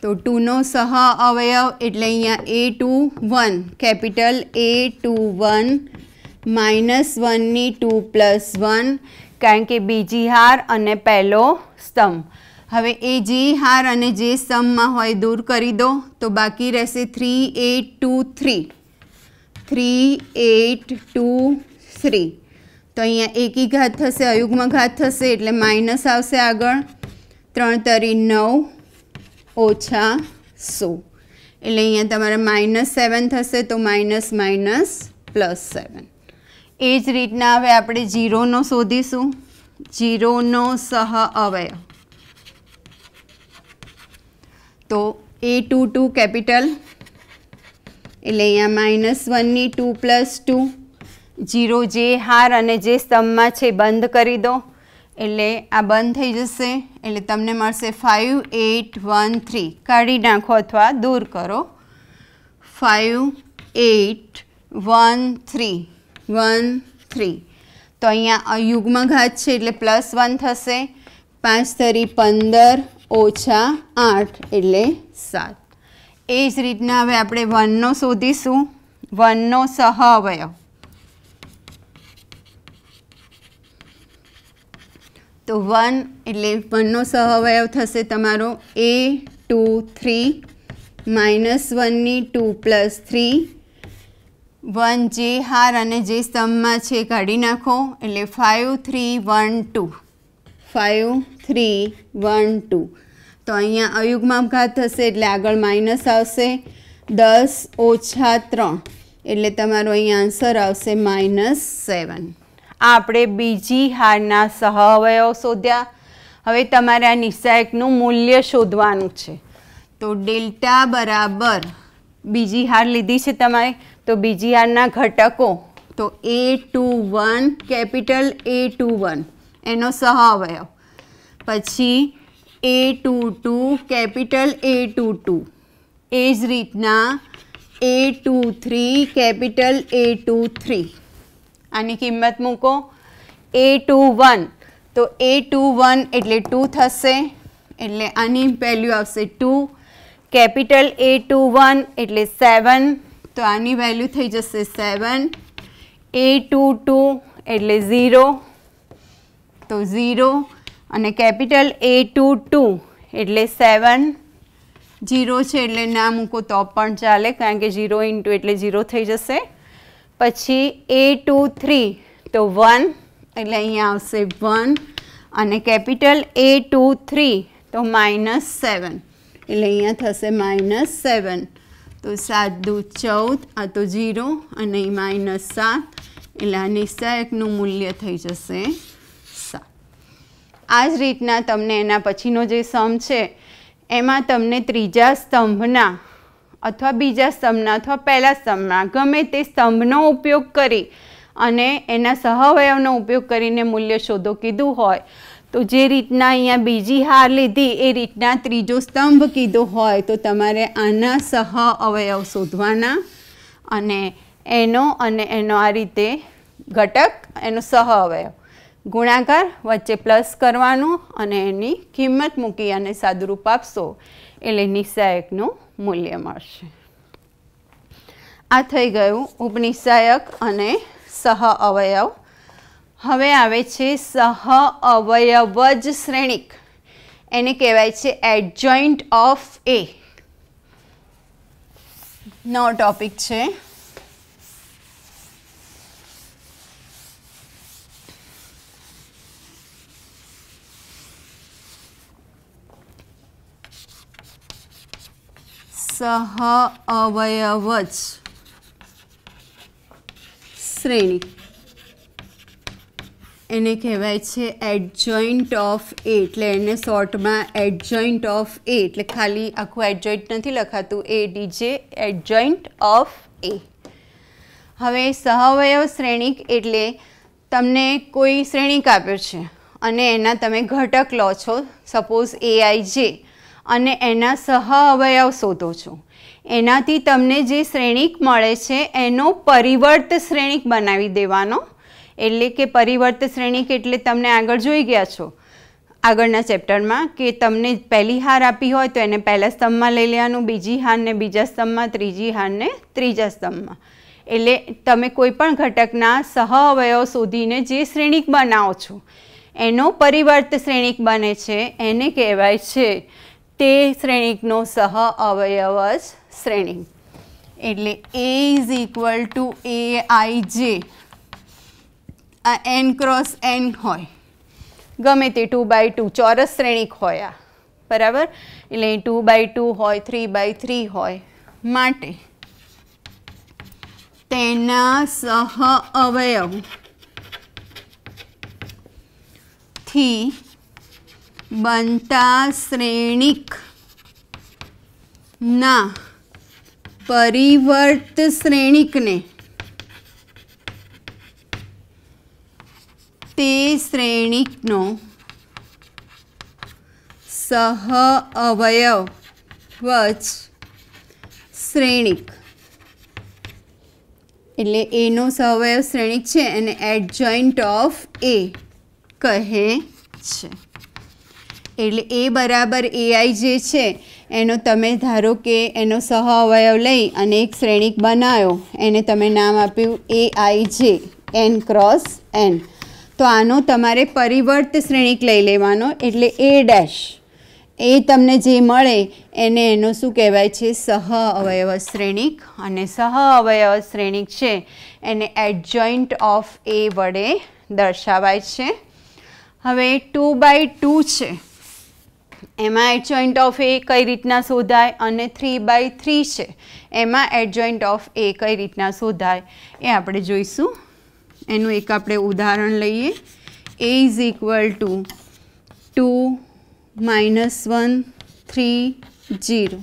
તો ટુનો સહ અવયવ એટલે અહીંયા A two one capital A two one minus વનની ટુ પ્લસ વન કારણ કે બીજી હાર અને પહેલો સ્તંભ હવે એ જે હાર અને જે સ્તંભમાં હોય દૂર કરી દો તો બાકી રહેશે three eight two three three eight two three તો અહીંયા એકી ઘાત થશે અયુગ્મ ઘાત થશે એટલે માઇનસ આવશે આગળ ત્રણ તરી નવ ઓછા સો એટલે અહીંયા તમારે માઇનસ સેવન થશે તો માઇનસ માઇનસ પ્લસ સેવન એ જ રીતના હવે આપણે જીરોનો શોધીશું જીરોનો સહ અવયવ તો એ ટુ ટુ કેપિટલ એટલે અહીંયા માઇનસ વનની ટુ પ્લસ ટુ જીરો જે હાર અને જે સ્તંભમાં છે બંધ કરી દો એટલે આ બંધ થઈ જશે એટલે તમને મળશે ફાઇવ એટ વન થ્રી કાઢી નાખો અથવા દૂર કરો five eight one three one three તો અહીંયા યુગ્મઘાત છે એટલે પ્લસ વન થશે પાંચ તરી પંદર ઓછા આઠ એટલે સાત એ જ રીતના હવે આપણે વનનો શોધીશું વનનો સહ અવયવ તો વન એટલે વનનો સહવયવ થશે તમારો એ ટુ થ્રી માઇનસ વનની ટુ પ્લસ થ્રી વન જે હાર અને જે સ્તંભમાં છે કાઢી નાખો એટલે five three one two five three one two તો અહીંયા અયુગ્માઘાત થશે એટલે આગળ માઇનસ આવશે દસ ઓછા ત્રણ એટલે તમારો અહીંયા આન્સર આવશે માઇનસ સેવન આપણે બીજી હારના સહઅવયવ શોધ્યા હવે તમારા આ મૂલ્ય શોધવાનું છે તો ડેલ્ટા બરાબર બીજી હાર લીધી છે તમારે તો બીજી હારના ઘટકો તો A two one capital A two one એનો સહ અવયવ પછી A two two capital A two two એ જ રીતના A two three capital A two three આની કિંમત મૂકો એ ટુ વન તો એ ટુ વન એટલે ટુ થશે એટલે આની વેલ્યુ આવશે two capital A two one એટલે સેવન તો આની વેલ્યુ થઈ જશે સેવન એ ટુ ટુ એટલે ઝીરો તો ઝીરો અને કેપિટલ એ ટુ ટુ એટલે સેવન જીરો છે એટલે ના મૂકો તો પણ ચાલે કારણ કે જીરો ઇન્ટુ એટલે ઝીરો થઈ જશે પછી એ ટુ થ્રી તો વન એટલે અહીંયા આવશે વન અને કેપિટલ એ ટુ થ્રી તો માઇનસ સેવન એટલે અહીંયા થશે માઇનસ સેવન તો સાત દુ ચૌદ આ તો ઝીરો અને અહીં માઇનસ સાત એટલે આ નિશાયકનું મૂલ્ય થઈ જશે સાત આ જ રીતના તમને એના પછીનો જે સમ છે એમાં તમને ત્રીજા સ્તંભના અથવા બીજા સ્તંભના અથવા પહેલા સ્તંભના ગમે તે સ્તંભનો ઉપયોગ કરી અને એના સહવયવનો ઉપયોગ કરીને મૂલ્ય શોધો કીધું હોય તો જે રીતના અહીંયા બીજી હાર લીધી એ રીતના ત્રીજો સ્તંભ કીધો હોય તો તમારે આના સહ અવયવ શોધવાના અને એનો અને એનો આ રીતે ઘટક એનો સહ અવયવ ગુણાકાર વચ્ચે પ્લસ કરવાનું અને એની કિંમત મૂકી અને સાદુરૂપ આપશો એટલે નિશાયકનું મૂલ્ય મળશે આ થઈ ગયું ઉપનિષાયક અને સહ અવયવ હવે આવે છે સહ અવયવ જ શ્રેણિક એને કહેવાય છે એડજોઇન્ટ ઓફ એ નવો ટોપિક છે સહ અવયવ જ શ્રેણી એને કહેવાય છે એડજોઇન્ટ ઓફ એ એટલે એને શોર્ટમાં એડજોઇન્ટ ઓફ એ એટલે ખાલી આખું એડજોઇન્ટ નથી લખાતું A DJ adjoint of A હવે સહવયવ શ્રેણીક એટલે તમને કોઈ શ્રેણીક આપ્યો છે અને એના તમે ઘટક લો છો સપોઝ એઆઈ જે અને એના સહ અવયવ શોધો છો એનાથી તમને જે શ્રેણીક મળે છે એનો પરિવર્ત શ્રેણીક બનાવી દેવાનો એટલે કે પરિવર્ત શ્રેણીક એટલે તમને આગળ જોઈ ગયા છો આગળના ચેપ્ટરમાં કે તમને પહેલી હાર આપી હોય તો એને પહેલા સ્તંભમાં લઈ લેવાનું બીજી હારને બીજા સ્તંભમાં ત્રીજી હારને ત્રીજા સ્તંભમાં એટલે તમે કોઈપણ ઘટકના સહ અવયવ શોધીને જે શ્રેણીક બનાવો છો એનો પરિવર્ત શ્રેણીક બને છે એને કહેવાય છે તે શ્રેણિકનો સહ અવયવ જ શ્રેણિક એટલે A is equal to A I J આ એન ક્રોસ એન હોય ગમે તે ટુ બાય ટુ ચોરસ શ્રેણિક હોય આ બરાબર એટલે ટુ બાય ટુ હોય થ્રી બાય થ્રી હોય માટે તેના સહ અવયવ થી બનતા શ્રેણિક પરિવર્ત શ્રેણિકને તે શ્રેણિકનો સહ અવયવ વચ શ્રેણિક એટલે એનો સહવયવ શ્રેણિક છે અને એડજોઇન્ટ ઓફ એ કહે છે એટલે એ બરાબર એઆઈ જે છે એનો તમે ધારો કે એનો સહ અવયવ લઈ અને એક શ્રેણીક બનાવ્યો એને તમે નામ આપ્યું એઆઈ જે એન ક્રોસ એન તો આનો તમારે પરિવર્ત શ્રેણીક લઈ લેવાનો એટલે એ ડેશ એ તમને જે મળે એને એનો શું કહેવાય છે સહ અવયવ શ્રેણીક અને સહ અવયવ શ્રેણીક છે એને એડજોઇન્ટ ઓફ એ વડે દર્શાવાય છે હવે ટુ બાય ટુ છે એમાં એડજોઇન્ટ ઓફ એ કઈ રીતના શોધાય અને થ્રી બાય થ્રી છે એમાં એડજોઇન્ટ ઓફ એ કઈ રીતના શોધાય એ આપણે જોઈશું એનું એક આપણે ઉદાહરણ લઈએ A is equal to two minus one three zero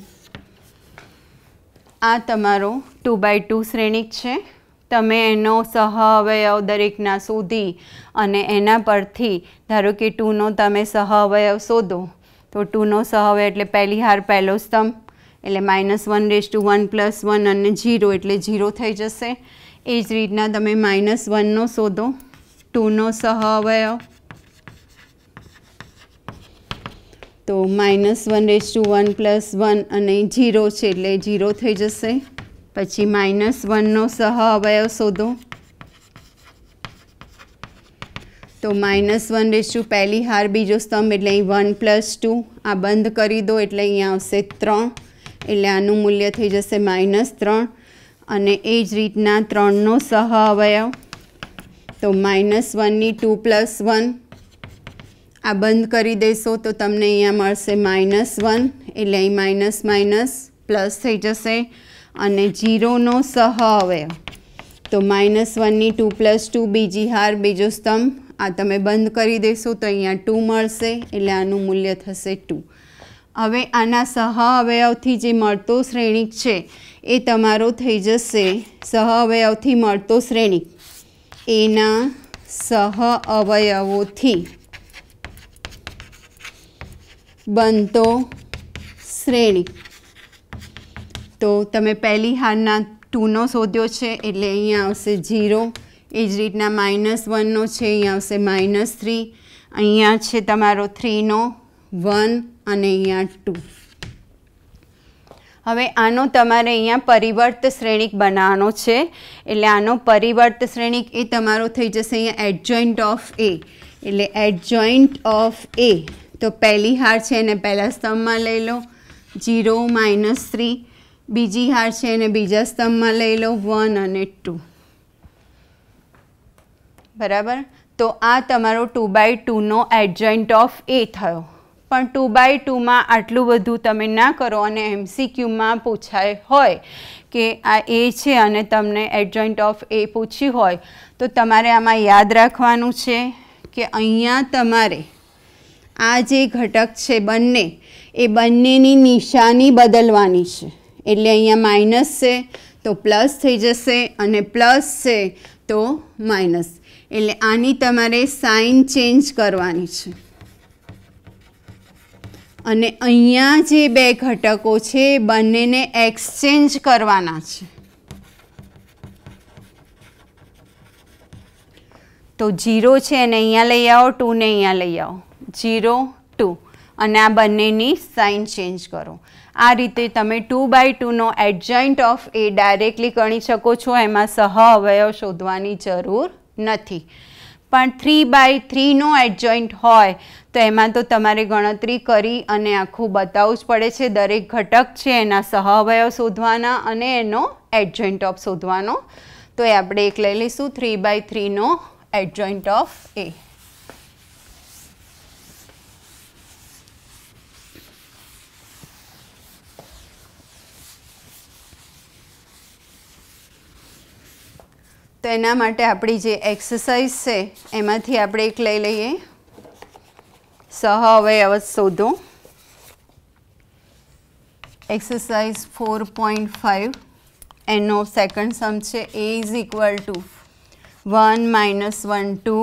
આ તમારો ટુ બાય ટુ શ્રેણિક છે તમે એનો સહ અવયવ દરેકના શોધી અને એના પરથી ધારો કે ટુનો તમે સહ અવયવ શોધો તો ટુનો સહવ એટલે પહેલી હાર પહેલો સ્તંભ એટલે minus one raise to one plus one અને ઝીરો એટલે ઝીરો થઈ જશે એ જ રીતના તમે માઇનસ વનનો શોધો ટુનો સહઅવયવ તો minus one raise to one plus one અને જીરો છે એટલે ઝીરો થઈ જશે પછી માઇનસ વનનો સહ અવયવ શોધો તો માઇનસ વન રેસ પહેલી હાર બીજો સ્તંભ એટલે અહીં વન પ્લસ ટુ આ બંધ કરી દો એટલે અહીંયા આવશે ત્રણ એટલે આનું મૂલ્ય થઈ જશે માઇનસ ત્રણ અને એ જ રીતના ત્રણનો સહ અવયવ તો માઇનસ વનની ટુ પ્લસ વન આ બંધ કરી દેશો તો તમને અહીંયા મળશે માઇનસ વન એટલે અહીં માઇનસ માઇનસ પ્લસ થઈ જશે અને જીરોનો સહ અવયવ તો માઇનસ વનની ટુ પ્લસ ટુ બીજી હાર બીજો સ્તંભ આ તમે બંધ કરી દેશો તો અહીંયા ટુ મળશે એટલે આનું મૂલ્ય થશે ટુ હવે આના સહ અવયવથી જે મળતો શ્રેણીક છે એ તમારો થઈ જશે સહ અવયવથી મળતો શ્રેણિક એના સહ અવયવોથી બનતો શ્રેણી તો તમે પહેલી હારના ટુનો શોધ્યો છે એટલે અહીંયા આવશે જીરો એ જ રીતના માઇનસ વનનો છે અહીંયા આવશે માઇનસ થ્રી અહીંયા છે તમારો થ્રીનો વન અને અહીંયા ટુ હવે આનો તમારે અહીંયા પરિવર્ત શ્રેણિક બનાવવાનો છે એટલે આનો પરિવર્ત શ્રેણિક એ તમારો થઈ જશે અહીંયા એડજોઇન્ટ ઓફ એ એટલે એડજોઇન્ટ ઓફ એ તો પહેલી હાર છે એને પહેલા સ્તંભમાં લઈ લો જીરો માઇનસ થ્રી બીજી હાર છે એને બીજા સ્તંભમાં લઈ લો વન અને ટુ બરાબર તો આ તમારો ટુ બાય ટુનો એડજોઇન્ટ ઓફ એ થયો પણ ટુ બાય ટુમાં આટલું બધું તમે ના કરો અને એમસીક્યુમાં પૂછાય હોય કે આ એ છે અને તમને એડજોઇન્ટ ઓફ એ પૂછ્યું હોય તો તમારે આમાં યાદ રાખવાનું છે કે અહીંયા તમારે આ જે ઘટક છે બંને એ બંનેની નિશાની બદલવાની છે એટલે અહીંયા માઇનસ છે તો પ્લસ થઈ જશે અને પ્લસ છે તો માઇનસ એટલે આની તમારે સાઇન ચેન્જ કરવાની છે અને અહીંયા જે બે ઘટકો છે બંનેને એક્સચેન્જ કરવાના છે તો જીરો છે એને અહીંયા લઈ આવો ટુને અહીંયા લઈ આવો જીરો ટુ અને આ બંનેની સાઇન ચેન્જ કરો આ રીતે તમે ટુ બાય ટુનો એડજોઇન્ટ ઓફ એ ડાયરેક્ટલી ગણી શકો છો એમાં સહ અવયવ શોધવાની જરૂર નથી પણ થ્રી બાય થ્રીનો એડજોઇન્ટ હોય તો એમાં તો તમારે ગણતરી કરી અને આખું બતાવવું જ પડે છે દરેક ઘટક છે એના સહવયવ શોધવાના અને એનો એડજોઇન્ટ ઓફ શોધવાનો તો એ આપણે એક લઈ લઈશું થ્રી બાય થ્રીનો એડજોઇન્ટ ઓફ એ તો એના માટે આપણી જે એક્સરસાઇઝ છે એમાંથી આપણે એક લઈ લઈએ સહ અવયવ શોધો એક્સરસાઇઝ ફોર પોઈન્ટ ફાઇવ એનો સેકન્ડ સમ છે A is equal to one minus one two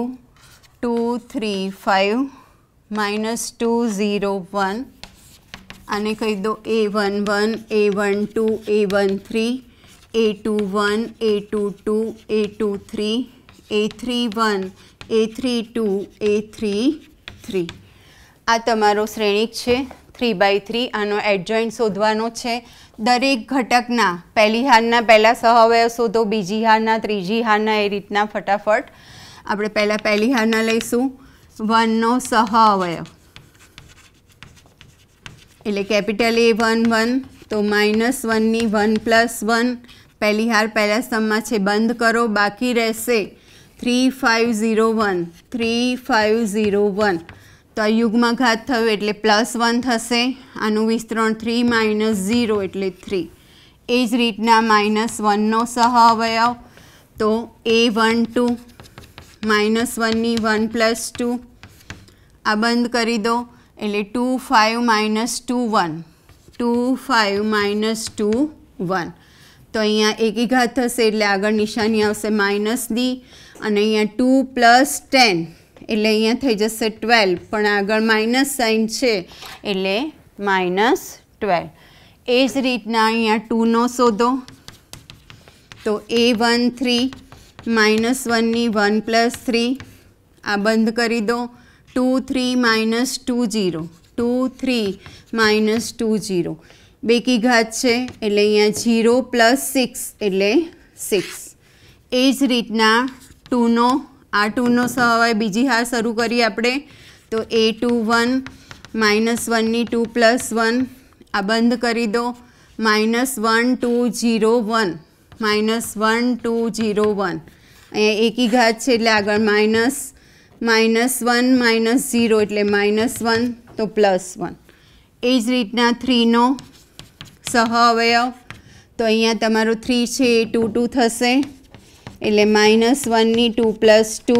two three five minus two zero one અને કહી દો A one one A one two A one three A two one A two two A two three A three one A three two A three three આ તમારો શ્રેણિક છે three by three આનો એડજોઈન્ટ શોધવાનો છે દરેક ઘટકના પહેલી હારના પહેલાં સહવયવ શોધો બીજી હારના ત્રીજી હારના એ રીતના ફટાફટ આપણે પહેલાં પહેલી હારના લઈશું વનનો સહઅવયવ એટલે કેપિટલ એ વન વન તો માઇનસ વનની વન પ્લસ વન પહેલી હાર પહેલા સ્તંભમાં છે બંધ કરો બાકી રહેશે three five zero one three five zero one તો આ યુગમાં ઘાત થયો એટલે પ્લસ વન થશે આનું વિસ્તરણ થ્રી માઇનસ ઝીરો એટલે થ્રી એ જ રીતના માઇનસ વનનો સહઅવયવ તો એ વન ટુ માઇનસ વનની વન પ્લસ ટુ આ બંધ કરી દો એટલે two five minus two one two five minus two one તો અહીંયા એક થશે એટલે આગળ નિશાની આવશે માઇનસની અને અહીંયા ટુ પ્લસ ટેન એટલે અહીંયા થઈ જશે ટ્વેલ્વ પણ આગળ માઇનસ સાઇન છે એટલે માઇનસ ટ્વેલ્વ એ જ રીતના અહીંયા ટુનો શોધો તો એ વન થ્રી માઇનસ વનની વન પ્લસ થ્રી આ બંધ કરી દો two three minus two zero two three minus two zero બેકી ઘાત છે એટલે અહીંયા ઝીરો પ્લસ સિક્સ એટલે સિક્સ એ જ રીતના ટુનો આ ટુનો સહવાય બીજી હાર શરૂ કરીએ આપણે તો એ ટુ વન માઇનસ વનની ટુ પ્લસ વન આ બંધ કરી દો minus one two zero one minus one two zero one અહીંયા એકી ઘાત છે એટલે આગળ minus minus one minus zero એટલે માઇનસ વન તો પ્લસ વન એ જ રીતના થ્રીનો સહ અવયવ તો અહીંયા તમારું થ્રી છે એ ટુ ટુ થશે એટલે માઇનસ વનની ટુ પ્લસ ટુ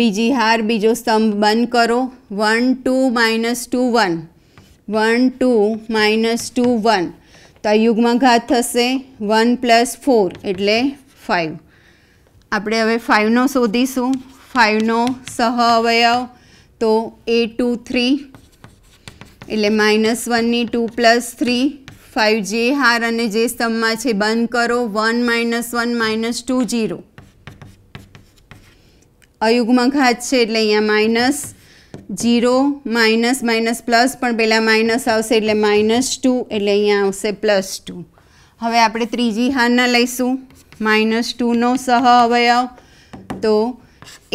બીજી હાર બીજો સ્તંભ બંધ કરો one two minus two one one two minus two one તો આ યુગમાં થશે વન પ્લસ ફોર એટલે ફાઇવ આપણે હવે ફાઇવનો શોધીશું ફાઇવનો સહ અવયવ તો એ ટુ થ્રી એટલે માઇનસ વનની ટુ પ્લસ થ્રી ફાઇવ જે હાર અને જે સ્તંભમાં છે બંધ કરો one minus one minus two zero અયુગ્મ ઘાત છે એટલે અહીંયા minus zero minus minus plus પણ પહેલાં માઇનસ આવશે એટલે માઇનસ ટુ એટલે અહીંયા આવશે પ્લસ ટુ હવે આપણે ત્રીજી હારના લઈશું માઇનસ ટુનો સહ અવયવ તો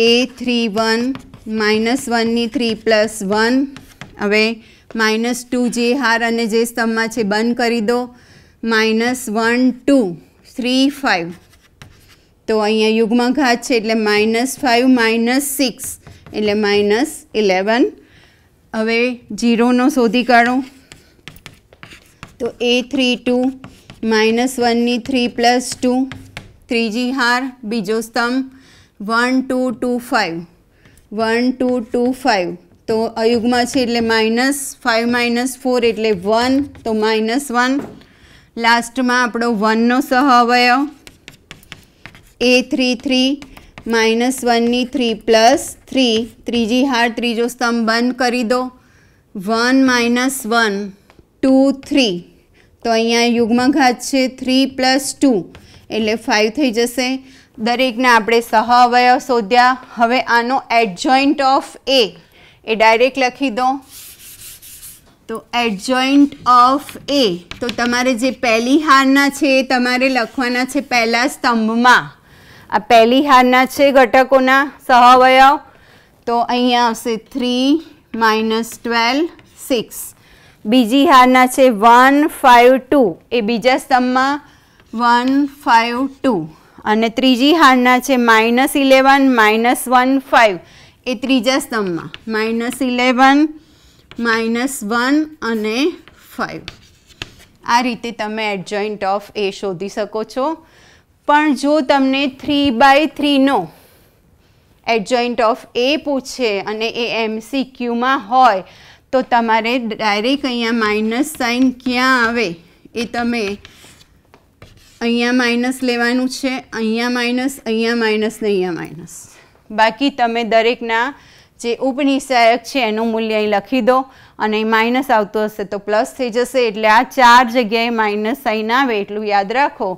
એ થ્રી વન માઇનસ વનની થ્રી પ્લસ વન હવે માઇનસ ટુ જે હાર અને જે સ્તંભમાં છે બંધ કરી દો minus one two three five તો અહીંયા યુગ્મ છે એટલે માઇનસ ફાઇવ માઇનસ સિક્સ એટલે માઇનસ ઇલેવન હવે જીરોનો શોધી કાઢો તો એ થ્રી ટુ માઇનસ વનની થ્રી પ્લસ ટુ ત્રીજી હાર બીજો સ્તંભ one two two five one two two five તો અયુગમાં છે એટલે માઇનસ ફાઇવ માઇનસ ફોર એટલે વન તો માઇનસ વન લાસ્ટમાં આપણો વનનો સહઅવયવ એ થ્રી થ્રી માઇનસ વનની થ્રી પ્લસ થ્રી ત્રીજી હાર ત્રીજો સ્તંભ બંધ કરી દો one minus one two three તો અહીંયા યુગ્મ ઘાત છે થ્રી પ્લસ ટુ એટલે ફાઇવ થઈ જશે દરેકના આપણે સહઅવયવ શોધ્યા હવે આનો એડજોઇન્ટ ઓફ એ એ ડાયરેક્ટ લખી દો તો એડજોઇન્ટ ઓફ એ તો તમારે જે પહેલી હારના છે એ તમારે લખવાના છે પહેલા સ્તંભમાં આ પહેલી હારના છે ઘટકોના સહવયવ તો અહીંયા આવશે થ્રી માઇનસ ટ્વેલ્વ સિક્સ બીજી હારના છે વન ફાઇવ ટુ એ બીજા સ્તંભમાં વન ફાઇવ ટુ અને ત્રીજી હારના છે minus eleven minus one five એ ત્રીજા સ્તંભમાં માઇનસ ઇલેવન માઇનસ વન અને ફાઇવ આ રીતે તમે એડજોઇન્ટ ઓફ એ શોધી શકો છો પણ જો તમને થ્રી બાય થ્રીનો એડજોઇન્ટ ઓફ એ પૂછે અને એ એમસીક્યુમાં હોય તો તમારે ડાયરેક્ટ અહીંયા માઇનસ સાઇન ક્યાં આવે એ તમે અહીંયા માઇનસ લેવાનું છે અહીંયા માઇનસ અહીંયા માઇનસ ને અહીંયા માઇનસ બાકી તમે દરેકના જે ઉપનિષાયક છે એનું મૂલ્ય અહીં લખી દો અને માઇનસ આવતું હશે તો પ્લસ થઈ જશે એટલે આ ચાર જગ્યાએ માઇનસ અહીં ના આવે એટલું યાદ રાખો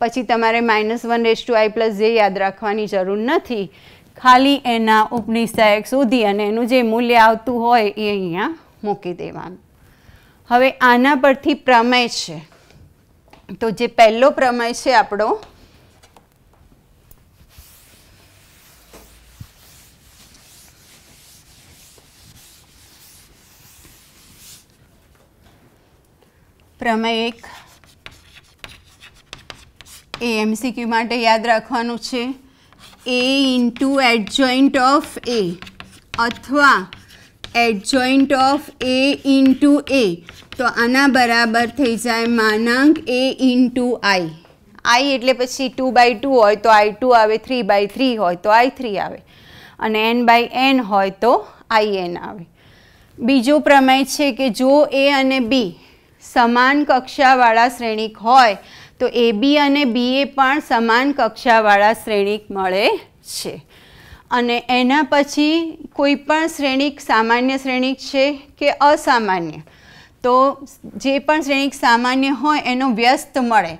પછી તમારે minus one raise to I plus J યાદ રાખવાની જરૂર નથી ખાલી એના ઉપનિષાયક સુધી અને એનું જે મૂલ્ય આવતું હોય એ અહીંયા મૂકી દેવાનું હવે આના પરથી પ્રમેય છે તો જે પહેલો પ્રમેય છે આપણો પ્રમેય એક એ એમસીક્યુ માટે યાદ રાખવાનું છે A into adjoint of A અથવા adjoint of A into A તો આના બરાબર થઈ જાય માનાંક એ ઇન્ટુ આઈ આઈ એટલે પછી ટુ બાય ટુ હોય તો આઈ ટુ આવે થ્રી બાય થ્રી હોય તો આઈ થ્રી આવે અને એન બાય એન હોય તો આઈ એન આવે બીજો પ્રમેય છે કે જો એ અને બી સમાન કક્ષાવાળા શ્રેણીક હોય તો એબી અને બી એ પણ સમાન કક્ષાવાળા શ્રેણીક મળે છે અને એના પછી કોઈ પણ શ્રેણીક સામાન્ય શ્રેણીક છે કે અસામાન્ય તો જે પણ શ્રેણીક સામાન્ય હોય એનો વ્યસ્ત મળે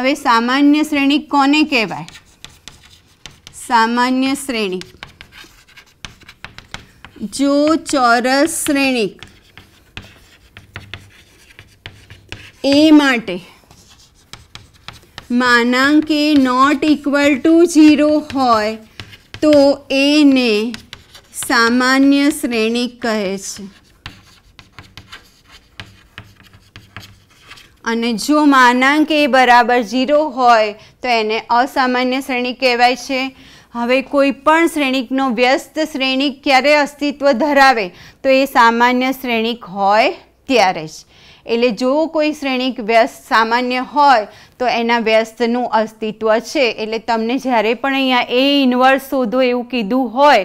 હવે સામાન્ય શ્રેણીક કોને કહેવાય સામાન્ય શ્રેણી જો ચોરસ શ્રેણીક એ માટે માનાંક A not equal to zero હોય તો એને સામાન્ય શ્રેણી કહે છે અને જો માનાંક એ બરાબર ઝીરો હોય તો એને અસામાન્ય શ્રેણી કહેવાય છે હવે કોઈ પણ શ્રેણીકનો વ્યસ્ત શ્રેણીક ક્યારે અસ્તિત્વ ધરાવે તો એ સામાન્ય શ્રેણીક હોય ત્યારે જ એટલે જો કોઈ શ્રેણીક વ્યસ્ત સામાન્ય હોય તો એના વ્યસ્તનું અસ્તિત્વ છે એટલે તમને જ્યારે પણ અહીંયા એ ઇન્વર્સ શોધો એવું કીધું હોય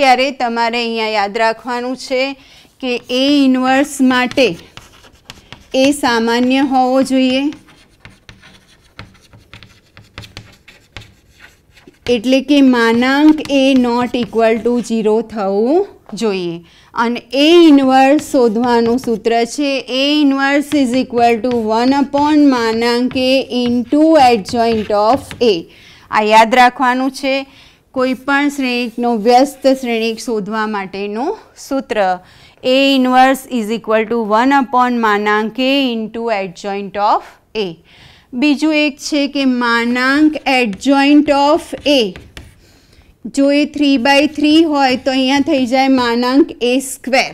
ત્યારે તમારે અહીંયા યાદ રાખવાનું છે કે એ ઇન્વર્સ માટે એ સામાન્ય હોવો જોઈએ એટલે કે માનાંક A not equal to zero થવું જોઈએ અને એ ઇન્વર્સ શોધવાનું સૂત્ર છે A inverse is equal to one upon માનાંકે A into adjoint of A આ યાદ રાખવાનું છે કોઈપણ શ્રેણીકનો વ્યસ્ત શ્રેણિક શોધવા માટેનું સૂત્ર A inverse is equal to one upon માનાંક A at adjoint of A બીજું એક છે કે માનાંક એડજોઇન્ટ ઓફ એ જો એ થ્રી બાય થ્રી હોય તો અહીંયા થઈ જાય માનાંક એ સ્ક્વેર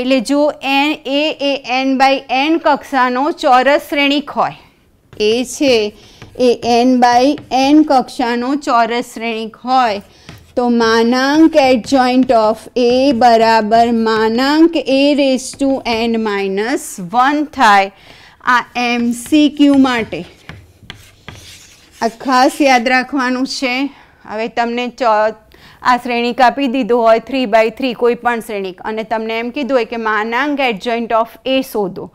એટલે જો એન એ એ એન બાય એન કક્ષાનો ચોરસ શ્રેણીક હોય એ છે એ એન બાય એન કક્ષાનો ચોરસ શ્રેણીક હોય તો માનાંક એટ જોઈન્ટ ઓફ એ બરાબર માનાંક A raise to N minus one થાય આ એમસીક્યુ માટે આ ખાસ યાદ રાખવાનું છે હવે તમને આ શ્રેણીક આપી દીધું હોય થ્રી બાય થ્રી કોઈ પણ શ્રેણીક અને તમને એમ કીધું હોય કે માનાંક એડજોઇન્ટ ઓફ એ શોધો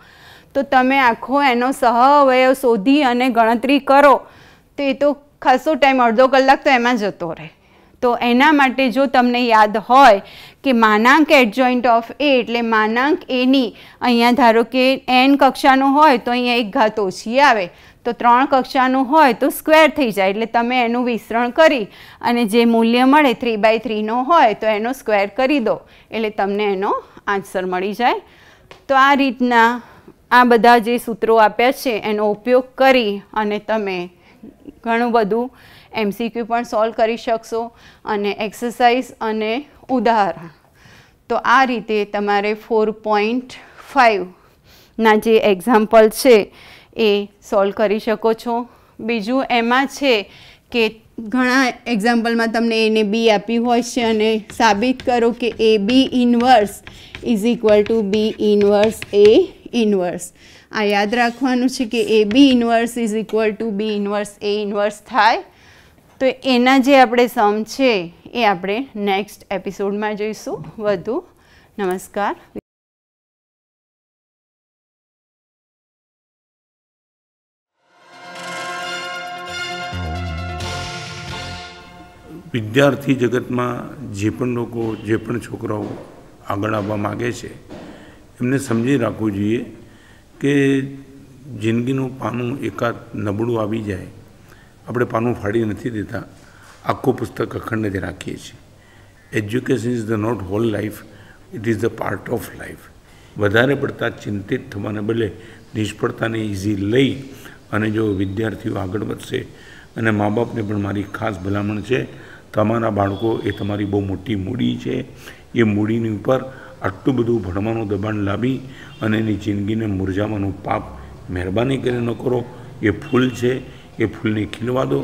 તો તમે આખો એનો સહ અવયવ શોધી અને ગણતરી કરો તો એ તો ખાસો ટાઈમ અડધો કલાક તો એમાં જતો રહે તો એના માટે જો તમને યાદ હોય કે માનાંક એડજોઇન્ટ ઓફ એ એટલે માનાંક એની અહીંયા ધારો કે એન કક્ષાનો હોય તો અહીંયા એક ઘાત ઓછી આવે તો ત્રણ કક્ષાનું હોય તો સ્ક્વેર થઈ જાય એટલે તમે એનું વિસ્તરણ કરી અને જે મૂલ્ય મળે થ્રી બાય થ્રીનો હોય તો એનો સ્ક્વેર કરી દો એટલે તમને એનો આન્સર મળી જાય તો આ રીતના આ બધા જે સૂત્રો આપ્યા છે એનો ઉપયોગ કરી અને તમે ઘણું બધું એમસીક્યુ પણ સોલ્વ કરી શકશો અને એક્સરસાઇઝ અને ઉદાહરણ તો આ રીતે તમારે ફોર પોઈન્ટ ફાઇવના જે એક્ઝામ્પલ છે એ સોલ્વ કરી શકો છો બીજું એમાં છે કે ઘણા એક્ઝામ્પલમાં તમને એને બી આપી હોય છે અને સાબિત કરો કે A B inverse is equal to B inverse A inverse આ યાદ રાખવાનું છે કે A B inverse is equal to B inverse A inverse થાય તો એના જે આપણે સમ છે એ આપણે નેક્સ્ટ એપિસોડમાં જોઈશું વધુ નમસ્કાર વિદ્યાર્થી જગતમાં જે પણ લોકો જે પણ છોકરાઓ આગળ આવવા માગે છે એમને સમજી રાખવું જોઈએ કે જિંદગીનું પાનું એકાદ નબળું આવી જાય આપણે પાનું ફાડી નથી દેતા આખું પુસ્તક અખંડ જ રાખીએ છીએ education is the not whole life it is the part of life વધારે પડતા ચિંતિત થવાને બદલે નિષ્ફળતાને ઇઝી લઈ અને જો વિદ્યાર્થીઓ આગળ વધશે અને મા બાપને પણ મારી ખાસ ભલામણ છે તમારા બાળકો એ તમારી બહુ મોટી મૂડી છે એ મૂડીની ઉપર આટલું બધું ભણવાનું દબાણ લાવી અને એની જિંદગીને મૂરઝાવાનું પાપ મહેરબાની કરીને ન કરો એ ફૂલ છે એ ફૂલને ખીલવા દો